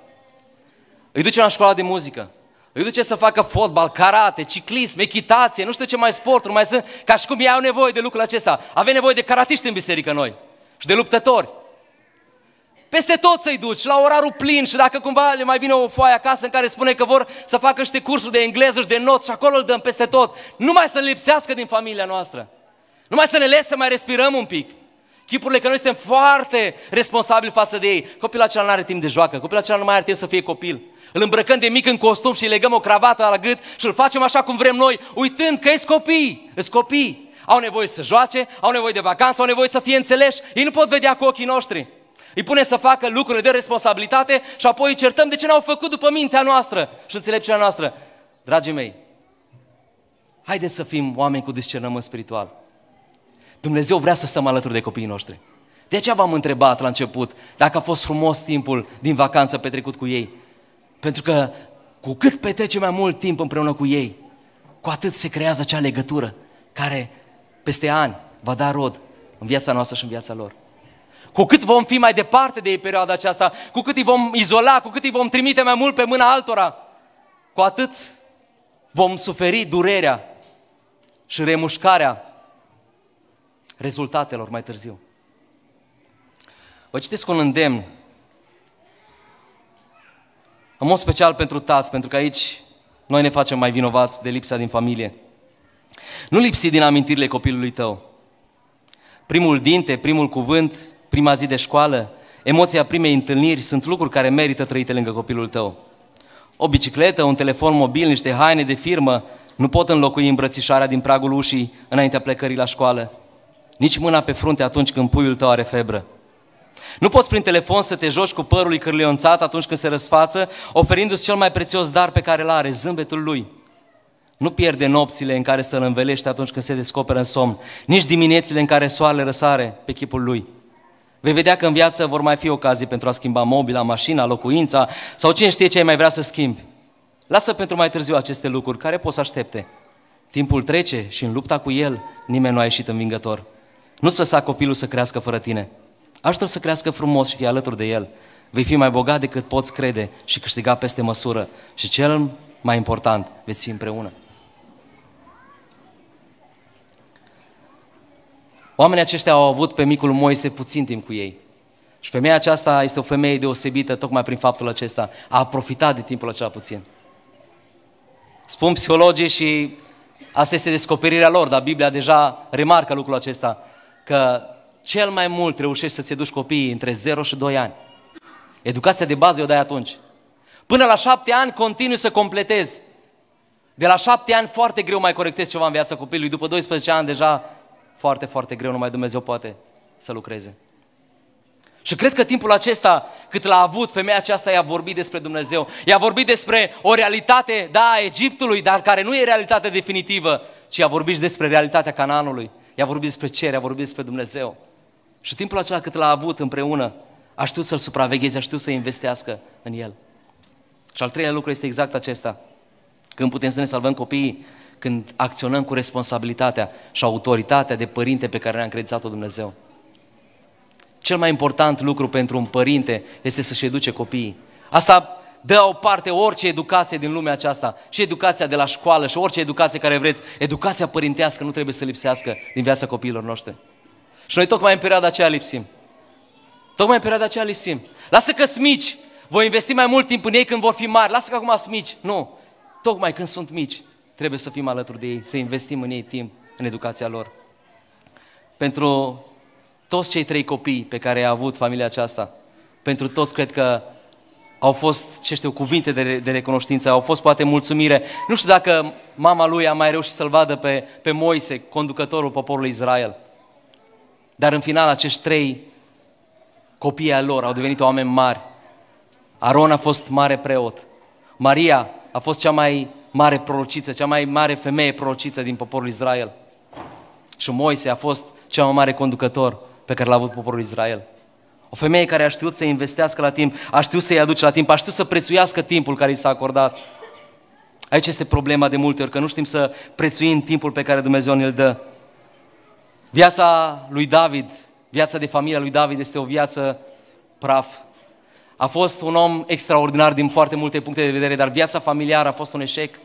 Îi ducem la școala de muzică. Îi duce să facă fotbal, karate, ciclism, echitație, nu știu ce mai sporturi mai sunt, ca și cum ei au nevoie de lucrul acesta. Avem nevoie de karatiști în biserică noi și de luptători. Peste tot să-i duci, la orarul plin și dacă cumva le mai vine o foaie acasă în care spune că vor să facă niște cursuri de engleză și de not și acolo îl dăm peste tot. Numai să lipsească din familia noastră. Numai să ne lese să mai respirăm un pic. Chipurile că noi suntem foarte responsabili față de ei. Copilul acela nu are timp de joacă, copilul acela nu mai are timp să fie copil. Îl îmbrăcăm de mic în costum și îi legăm o cravată la gât și îl facem așa cum vrem noi, uitând că ești copii, ești copii. Au nevoie să joace, au nevoie de vacanță, au nevoie să fie înțeleși. Ei nu pot vedea cu ochii noștri. Îi punem să facă lucrurile de responsabilitate și apoi îi certăm de ce n-au făcut după mintea noastră și înțelepciunea noastră. Dragii mei, haideți să fim oameni cu discernământ spiritual. Dumnezeu vrea să stăm alături de copiii noștri. De aceea v-am întrebat la început dacă a fost frumos timpul din vacanță petrecut cu ei. Pentru că cu cât petrecem mai mult timp împreună cu ei, cu atât se creează acea legătură care peste ani va da rod în viața noastră și în viața lor. Cu cât vom fi mai departe de ei perioada aceasta, cu cât îi vom izola, cu cât îi vom trimite mai mult pe mâna altora, cu atât vom suferi durerea și remușcarea rezultatelor mai târziu. Vă citesc un îndemn, în mod special pentru tați, pentru că aici noi ne facem mai vinovați de lipsa din familie. Nu lipsi din amintirile copilului tău. Primul dinte, primul cuvânt, prima zi de școală, emoția primei întâlniri sunt lucruri care merită trăite lângă copilul tău. O bicicletă, un telefon mobil, niște haine de firmă nu pot înlocui îmbrățișarea din pragul ușii înaintea plecării la școală nici mâna pe frunte atunci când puiul tău are febră. Nu poți prin telefon să te joci cu părul lui cârlionțat atunci când se răsfață, oferindu-ți cel mai prețios dar pe care îl are, zâmbetul lui. Nu pierde nopțile în care să-l învelește atunci când se descoperă în somn, nici diminețile în care soarele răsare pe chipul lui. Vei vedea că în viață vor mai fi ocazii pentru a schimba mobila, mașina, locuința sau cine știe ce ai mai vrea să schimbi. Lasă pentru mai târziu aceste lucruri care poți să aștepte. Timpul trece și în lupta cu el nimeni nu a ieșit învingător. Nu-ți lăsa copilul să crească fără tine. Ajută să crească frumos și fii alături de el. Vei fi mai bogat decât poți crede și câștiga peste măsură. Și cel mai important, veți fi împreună. Oamenii aceștia au avut pe micul Moise puțin timp cu ei. Și femeia aceasta este o femeie deosebită tocmai prin faptul acesta. A profitat de timpul acela puțin. Spun psihologii și asta este descoperirea lor, dar Biblia deja remarcă lucrul acesta că cel mai mult reușești să-ți duci copiii între 0 și 2 ani. Educația de bază o dai atunci. Până la 7 ani continui să completezi. De la 7 ani foarte greu mai corectezi ceva în viața copilului. După 12 ani deja foarte, foarte greu, numai Dumnezeu poate să lucreze. Și cred că timpul acesta, cât l-a avut, femeia aceasta i-a vorbit despre Dumnezeu. I-a vorbit despre o realitate, da, a Egiptului, dar care nu e realitate definitivă, ci a vorbit și despre realitatea Canaanului i-a vorbit despre cer, i-a vorbit despre Dumnezeu. Și timpul acela cât l-a avut împreună, a știut să-l supravegheze, a știut să investească în el. Și al treilea lucru este exact acesta. Când putem să ne salvăm copiii, când acționăm cu responsabilitatea și autoritatea de părinte pe care ne-a încredințat-o Dumnezeu. Cel mai important lucru pentru un părinte este să-și educe copiii. Asta dă o parte orice educație din lumea aceasta și educația de la școală și orice educație care vreți. Educația părintească nu trebuie să lipsească din viața copiilor noștri. Și noi tocmai în perioada aceea lipsim. Tocmai în perioada aceea lipsim. Lasă că smici, voi investi mai mult timp în ei când vor fi mari. Lasă că acum smici. Nu. Tocmai când sunt mici, trebuie să fim alături de ei, să investim în ei timp, în educația lor. Pentru toți cei trei copii pe care i-a avut familia aceasta, pentru toți cred că au fost, ce știu, cuvinte de, de recunoștință, au fost poate mulțumire. Nu știu dacă mama lui a mai reușit să-l vadă pe, pe Moise, conducătorul poporului Israel. Dar în final acești trei copii ai lor au devenit oameni mari. Aron a fost mare preot. Maria a fost cea mai mare prorociță, cea mai mare femeie prorociță din poporul Israel. Și Moise a fost cea mai mare conducător pe care l-a avut poporul Israel. O femeie care a știut să investească la timp, a știut să-i aduce la timp, a știut să prețuiască timpul care i s-a acordat. Aici este problema de multe ori, că nu știm să prețuim timpul pe care Dumnezeu ne-l dă. Viața lui David, viața de familie lui David este o viață praf. A fost un om extraordinar din foarte multe puncte de vedere, dar viața familiară a fost un eșec.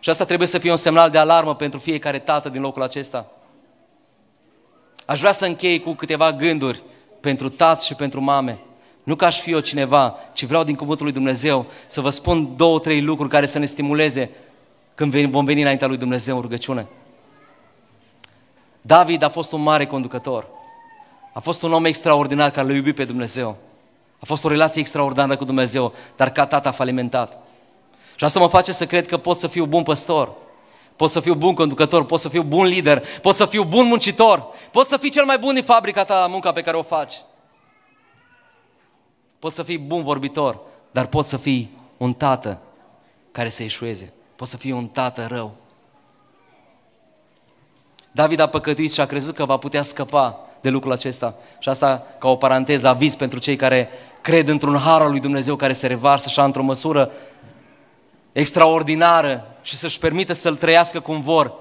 Și asta trebuie să fie un semnal de alarmă pentru fiecare tată din locul acesta. Aș vrea să închei cu câteva gânduri pentru tați și pentru mame. Nu ca aș fi eu cineva, ci vreau din cuvântul lui Dumnezeu să vă spun două, trei lucruri care să ne stimuleze când vom veni înaintea lui Dumnezeu în rugăciune. David a fost un mare conducător. A fost un om extraordinar care l-a iubit pe Dumnezeu. A fost o relație extraordinară cu Dumnezeu, dar ca tată a falimentat. Și asta mă face să cred că pot să fiu bun păstor pot să fiu bun conducător, pot să fiu bun lider, pot să fiu bun muncitor, pot să fii cel mai bun din fabrica ta la munca pe care o faci. Pot să fii bun vorbitor, dar pot să fii un tată care să eșueze. Pot să fii un tată rău. David a păcătuit și a crezut că va putea scăpa de lucrul acesta. Și asta ca o paranteză, aviz pentru cei care cred într-un har al lui Dumnezeu care se revarsă așa într-o măsură extraordinară și să-și permită să-l trăiască cum vor.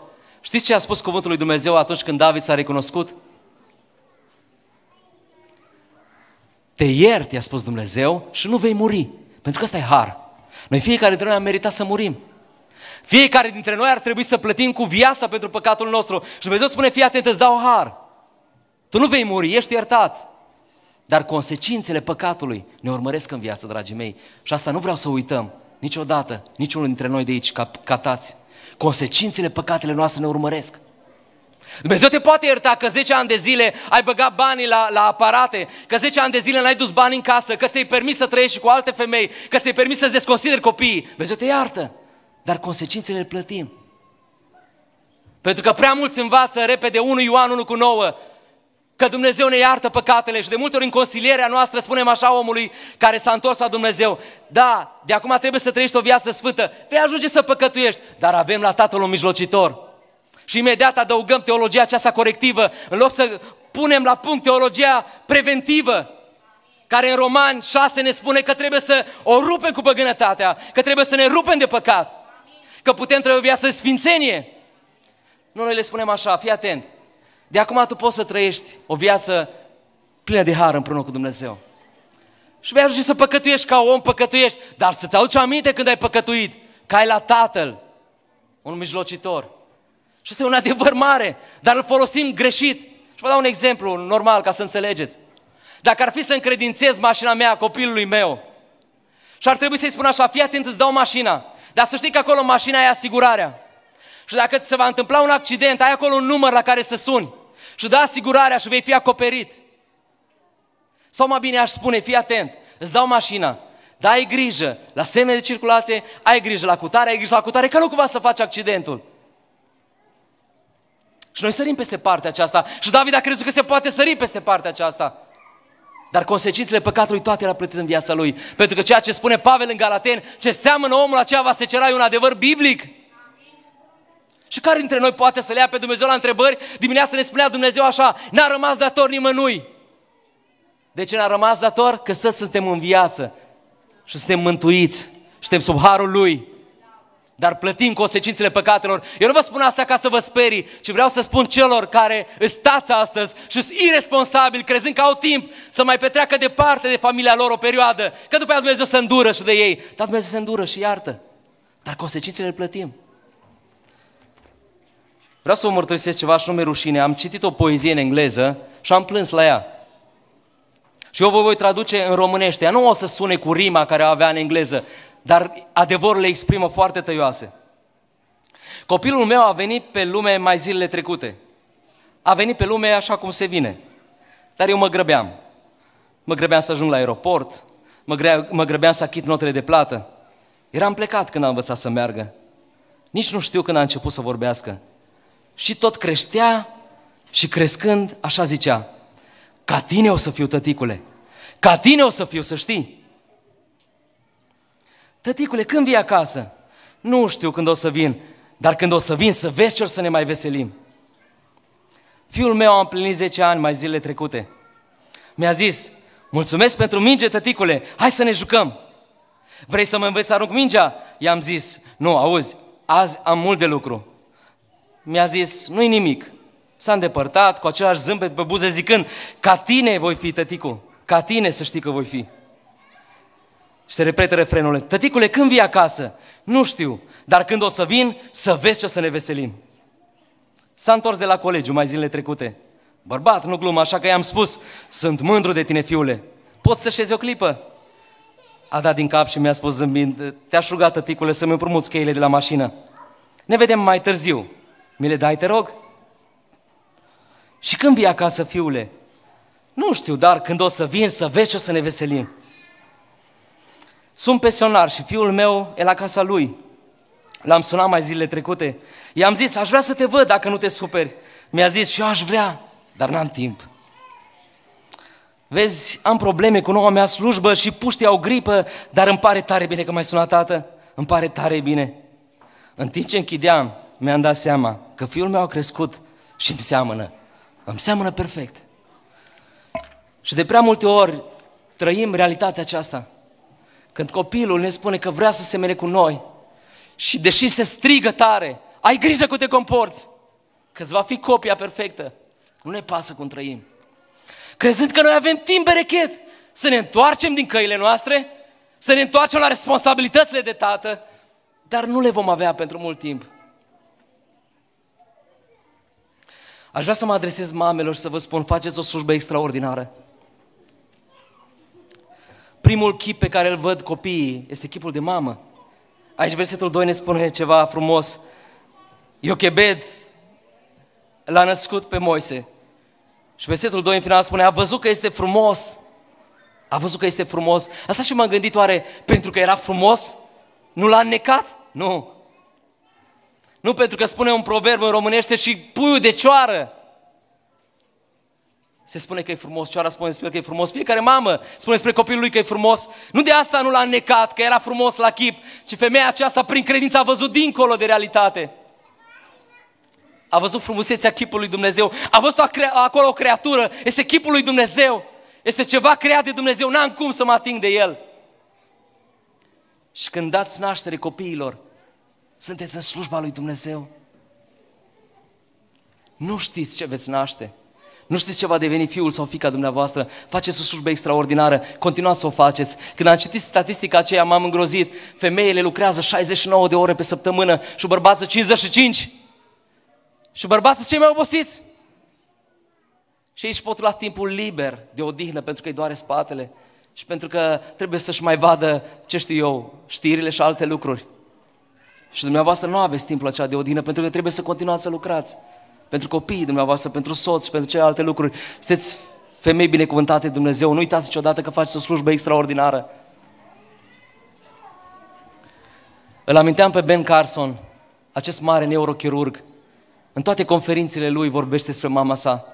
Știți ce a spus cuvântul lui Dumnezeu atunci când David s-a recunoscut? Te iert, i-a spus Dumnezeu, și nu vei muri. Pentru că asta e har. Noi fiecare dintre noi am meritat să murim. Fiecare dintre noi ar trebui să plătim cu viața pentru păcatul nostru. Și Dumnezeu spune, fii atent, îți dau har. Tu nu vei muri, ești iertat. Dar consecințele păcatului ne urmăresc în viață, dragii mei. Și asta nu vreau să uităm niciodată, niciunul dintre noi de aici catați. Consecințele păcatele noastre ne urmăresc. Dumnezeu te poate ierta că 10 ani de zile ai băgat banii la, la aparate, că 10 ani de zile n-ai dus bani în casă, că ți-ai permis să trăiești cu alte femei, că ți-ai permis să-ți desconsideri copiii. Dumnezeu te iartă, dar consecințele le plătim. Pentru că prea mulți învață repede 1 Ioan 1 cu 9, Că Dumnezeu ne iartă păcatele și de multe ori în consilierea noastră spunem așa omului care s-a întors la Dumnezeu. Da, de acum trebuie să trăiești o viață sfântă, vei ajunge să păcătuiești, dar avem la Tatăl un mijlocitor. Și imediat adăugăm teologia aceasta corectivă, în loc să punem la punct teologia preventivă, care în Romani 6 ne spune că trebuie să o rupem cu păgânătatea, că trebuie să ne rupem de păcat, că putem trăi o viață sfințenie. Nu noi le spunem așa, fii atent, de acum tu poți să trăiești o viață plină de har împreună cu Dumnezeu. Și vei ajunge să păcătuiești ca om, păcătuiești, dar să-ți aduci aminte când ai păcătuit, ca ai la Tatăl un mijlocitor. Și este un adevăr mare, dar îl folosim greșit. Și vă dau un exemplu normal ca să înțelegeți. Dacă ar fi să încredințez mașina mea copilului meu și ar trebui să-i spun așa, fii atent, îți dau mașina, dar să știi că acolo mașina e asigurarea. Și dacă ți se va întâmpla un accident, ai acolo un număr la care să suni și da asigurarea și vei fi acoperit. Sau mai bine aș spune, fii atent, îți dau mașina, dar ai grijă la semne de circulație, ai grijă la cutare, ai grijă la cutare, că nu cumva să faci accidentul. Și noi sărim peste partea aceasta. Și David a crezut că se poate sări peste partea aceasta. Dar consecințele păcatului toate era plătite în viața lui. Pentru că ceea ce spune Pavel în Galaten, ce seamănă omul aceea va secera, e un adevăr biblic. Și care dintre noi poate să le ia pe Dumnezeu la întrebări? Dimineața ne spunea Dumnezeu așa, n-a rămas dator nimănui. De ce n-a rămas dator? Că să suntem în viață și suntem mântuiți, suntem sub harul Lui. Dar plătim consecințele păcatelor. Eu nu vă spun asta ca să vă sperii, ci vreau să spun celor care stați astăzi și sunt irresponsabili, crezând că au timp să mai petreacă departe de familia lor o perioadă, că după aceea Dumnezeu se îndură și de ei. Dar Dumnezeu se îndură și iartă. Dar consecințele le plătim. Vreau să vă mărturisesc ceva și nu mi rușine. Am citit o poezie în engleză și am plâns la ea. Și eu vă voi traduce în românește. Ea nu o să sune cu rima care o avea în engleză, dar adevărul le exprimă foarte tăioase. Copilul meu a venit pe lume mai zilele trecute. A venit pe lume așa cum se vine. Dar eu mă grăbeam. Mă grăbeam să ajung la aeroport, mă, grea, mă grăbeam să achit notele de plată. Eram plecat când a învățat să meargă. Nici nu știu când a început să vorbească. Și tot creștea și crescând, așa zicea, ca tine o să fiu, tăticule, ca tine o să fiu, să știi. Tăticule, când vii acasă? Nu știu când o să vin, dar când o să vin să vezi ce o să ne mai veselim. Fiul meu a împlinit 10 ani mai zilele trecute. Mi-a zis, mulțumesc pentru minge, tăticule, hai să ne jucăm. Vrei să mă înveți să arunc mingea? I-am zis, nu, auzi, azi am mult de lucru mi-a zis, nu-i nimic. S-a îndepărtat cu același zâmbet pe buze zicând, ca tine voi fi, tăticu, ca tine să știi că voi fi. Și se repetă refrenul, tăticule, când vii acasă? Nu știu, dar când o să vin, să vezi ce o să ne veselim. S-a întors de la colegiu mai zilele trecute. Bărbat, nu glumă, așa că i-am spus, sunt mândru de tine, fiule. Poți să șezi o clipă? A dat din cap și mi-a spus zâmbind, te-aș ruga, tăticule, să-mi împrumuți cheile de la mașină. Ne vedem mai târziu, mi le dai, te rog? Și când vii acasă, fiule? Nu știu, dar când o să vin, să vezi și o să ne veselim. Sunt pensionar și fiul meu e la casa lui. L-am sunat mai zilele trecute. I-am zis, aș vrea să te văd dacă nu te superi. Mi-a zis, și eu aș vrea, dar n-am timp. Vezi, am probleme cu noua mea slujbă și puștii au gripă, dar îmi pare tare bine că mai sunat tată. Îmi pare tare bine. În timp ce închideam mi-am dat seama că fiul meu a crescut și îmi seamănă. Îmi seamănă perfect. Și de prea multe ori trăim realitatea aceasta. Când copilul ne spune că vrea să se mene cu noi și deși se strigă tare, ai grijă cum te comporți, că va fi copia perfectă. Nu ne pasă cum trăim. Crezând că noi avem timp berechet să ne întoarcem din căile noastre, să ne întoarcem la responsabilitățile de tată, dar nu le vom avea pentru mult timp. Aș vrea să mă adresez mamelor și să vă spun, faceți o slujbă extraordinară. Primul chip pe care îl văd copiii este chipul de mamă. Aici versetul 2 ne spune ceva frumos. Iochebed l-a născut pe Moise. Și versetul 2 în final spune, a văzut că este frumos. A văzut că este frumos. Asta și m-am gândit oare pentru că era frumos? Nu l-a necat? Nu. Nu pentru că spune un proverb în românește și puiul de cioară. Se spune că e frumos, cioara spune despre că e frumos, fiecare mamă spune despre copilul lui că e frumos. Nu de asta nu l-a necat, că era frumos la chip, ci femeia aceasta prin credință a văzut dincolo de realitate. A văzut frumusețea chipului Dumnezeu, a văzut acolo o creatură, este chipul lui Dumnezeu, este ceva creat de Dumnezeu, n-am cum să mă ating de el. Și când dați naștere copiilor, sunteți în slujba lui Dumnezeu? Nu știți ce veți naște. Nu știți ce va deveni fiul sau fica dumneavoastră. Faceți o slujbă extraordinară. Continuați să o faceți. Când am citit statistica aceea, m-am îngrozit. Femeile lucrează 69 de ore pe săptămână și bărbații 55. Și bărbații cei mai obosiți. Și ei își pot lua timpul liber de odihnă pentru că îi doare spatele și pentru că trebuie să-și mai vadă, ce știu eu, știrile și alte lucruri. Și dumneavoastră nu aveți timpul acela de odihnă pentru că trebuie să continuați să lucrați. Pentru copiii dumneavoastră, pentru soți, pentru celelalte lucruri. Sunteți femei binecuvântate Dumnezeu. Nu uitați niciodată că faceți o slujbă extraordinară. Îl aminteam pe Ben Carson, acest mare neurochirurg. În toate conferințele lui vorbește despre mama sa.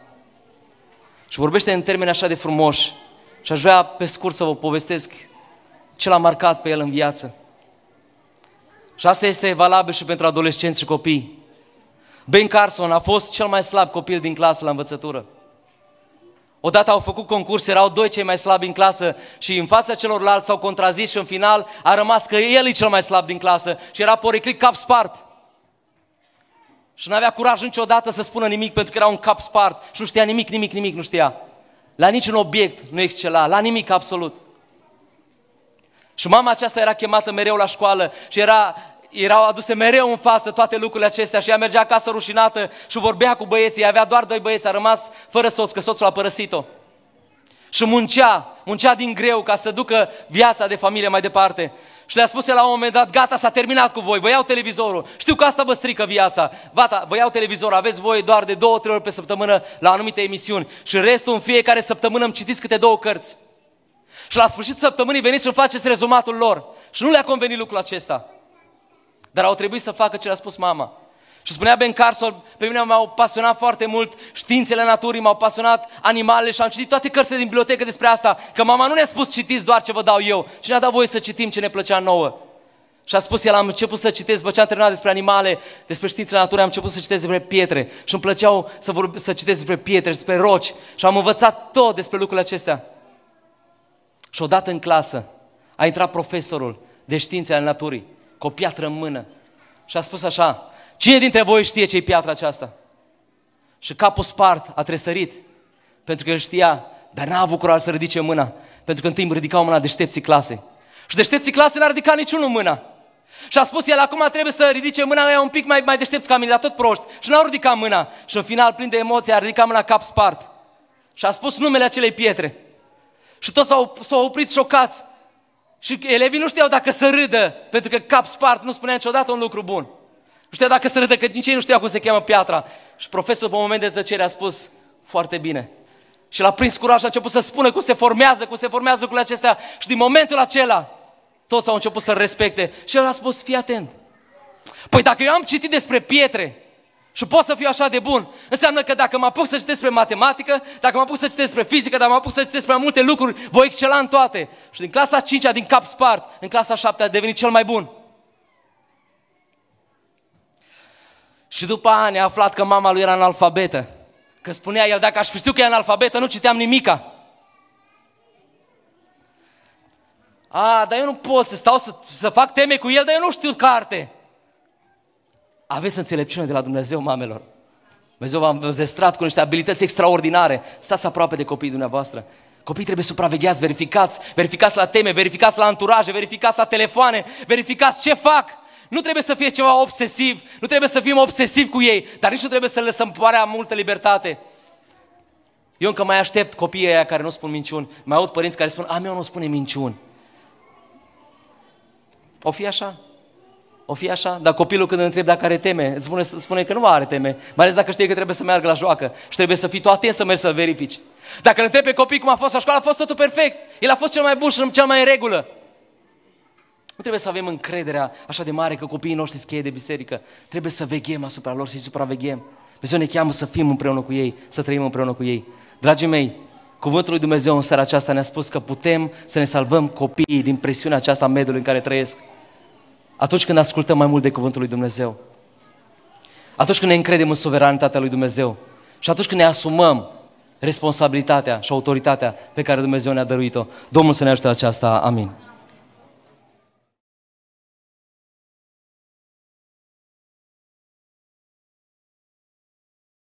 Și vorbește în termeni așa de frumoși. Și aș vrea pe scurt să vă povestesc ce l-a marcat pe el în viață. Și asta este valabil și pentru adolescenți și copii. Ben Carson a fost cel mai slab copil din clasă la învățătură. Odată au făcut concurs, erau doi cei mai slabi în clasă și în fața celorlalți s-au contrazis și în final a rămas că el e cel mai slab din clasă și era poriclit cap spart. Și nu avea curaj niciodată să spună nimic pentru că era un cap spart și nu știa nimic, nimic, nimic nu știa. La niciun obiect nu excela, la nimic absolut. Și mama aceasta era chemată mereu la școală și era erau aduse mereu în față toate lucrurile acestea și ea mergea acasă rușinată și vorbea cu băieții, ea avea doar doi băieți, a rămas fără soț, că soțul a părăsit-o. Și muncea, muncea din greu ca să ducă viața de familie mai departe. Și le-a spus el la un moment dat, gata, s-a terminat cu voi, vă iau televizorul. Știu că asta vă strică viața. Vata, vă iau televizorul, aveți voi doar de două, trei ori pe săptămână la anumite emisiuni. Și restul în fiecare săptămână îmi citiți câte două cărți. Și la sfârșit săptămânii veniți și faceți rezumatul lor. Și nu le-a convenit lucrul acesta. Dar au trebuit să facă ce le-a spus mama. Și spunea Ben Carson, pe mine m-au pasionat foarte mult științele naturii, m-au pasionat animalele și am citit toate cărțile din bibliotecă despre asta, că mama nu ne-a spus citiți doar ce vă dau eu și ne-a dat voie să citim ce ne plăcea nouă. Și a spus el, am început să citesc, după ce am terminat despre animale, despre științele naturii, am început să citesc despre pietre și îmi plăceau să, vorbe, să citesc despre pietre, despre roci și am învățat tot despre lucrurile acestea. Și odată în clasă a intrat profesorul de științele naturii cu o piatră în mână. Și a spus așa, cine dintre voi știe ce e piatra aceasta? Și capul spart a tresărit, pentru că el știa, dar n-a avut curaj să ridice mâna, pentru că întâi îmi ridicau mâna deștepții clase. Și deștepții clase n-a ridicat niciunul mâna. Și a spus el, acum trebuie să ridice mâna mea un pic mai, mai deștepți ca mine, dar tot proști. Și n-au ridicat mâna. Și în final, plin de emoție, a ridicat mâna cap spart. Și a spus numele acelei pietre. Și toți s-au, s-au oprit șocați. Și elevii nu știau dacă să râdă, pentru că cap spart nu spunea niciodată un lucru bun. Nu știau dacă să râdă, că nici ei nu știau cum se cheamă piatra. Și profesorul, pe moment de tăcere, a spus, foarte bine. Și l-a prins curaj și a început să spună cum se formează, cum se formează lucrurile acestea. Și din momentul acela, toți au început să respecte. Și el a spus, fii atent. Păi dacă eu am citit despre pietre, și pot să fiu așa de bun. Înseamnă că dacă mă apuc să citesc despre matematică, dacă mă apuc să citesc despre fizică, dacă mă apuc să citesc despre multe lucruri, voi excela în toate. Și din clasa 5 din cap spart, în clasa 7 a devenit cel mai bun. Și după ani a aflat că mama lui era analfabetă. Că spunea el, dacă aș fi știut că e analfabetă, nu citeam nimica. A, dar eu nu pot să stau să, să fac teme cu el, dar eu nu știu carte. Aveți înțelepciune de la Dumnezeu, mamelor. Dumnezeu v-a zestrat cu niște abilități extraordinare. Stați aproape de copiii dumneavoastră. Copiii trebuie supravegheați, verificați, verificați la teme, verificați la anturaje, verificați la telefoane, verificați ce fac. Nu trebuie să fie ceva obsesiv, nu trebuie să fim obsesivi cu ei, dar nici nu trebuie să le lăsăm parea multă libertate. Eu încă mai aștept copiii aia care nu spun minciuni. Mai aud părinți care spun, a, eu nu spune minciuni. O fi așa? O fi așa? Dar copilul când îl întreb dacă are teme, spune, spune că nu are teme. Mai ales dacă știe că trebuie să meargă la joacă și trebuie să fii tu atent să mergi să verifici. Dacă îl întrebi pe copii cum a fost la școală, a fost totul perfect. El a fost cel mai bun și cel mai în regulă. Nu trebuie să avem încrederea așa de mare că copiii noștri scheie de biserică. Trebuie să veghem asupra lor, să-i supraveghem. Dumnezeu ne cheamă să fim împreună cu ei, să trăim împreună cu ei. Dragii mei, Cuvântul lui Dumnezeu în seara aceasta ne-a spus că putem să ne salvăm copiii din presiunea aceasta a mediului în care trăiesc atunci când ascultăm mai mult de Cuvântul lui Dumnezeu, atunci când ne încredem în suveranitatea lui Dumnezeu și atunci când ne asumăm responsabilitatea și autoritatea pe care Dumnezeu ne-a dăruit-o. Domnul să ne ajute la aceasta. Amin.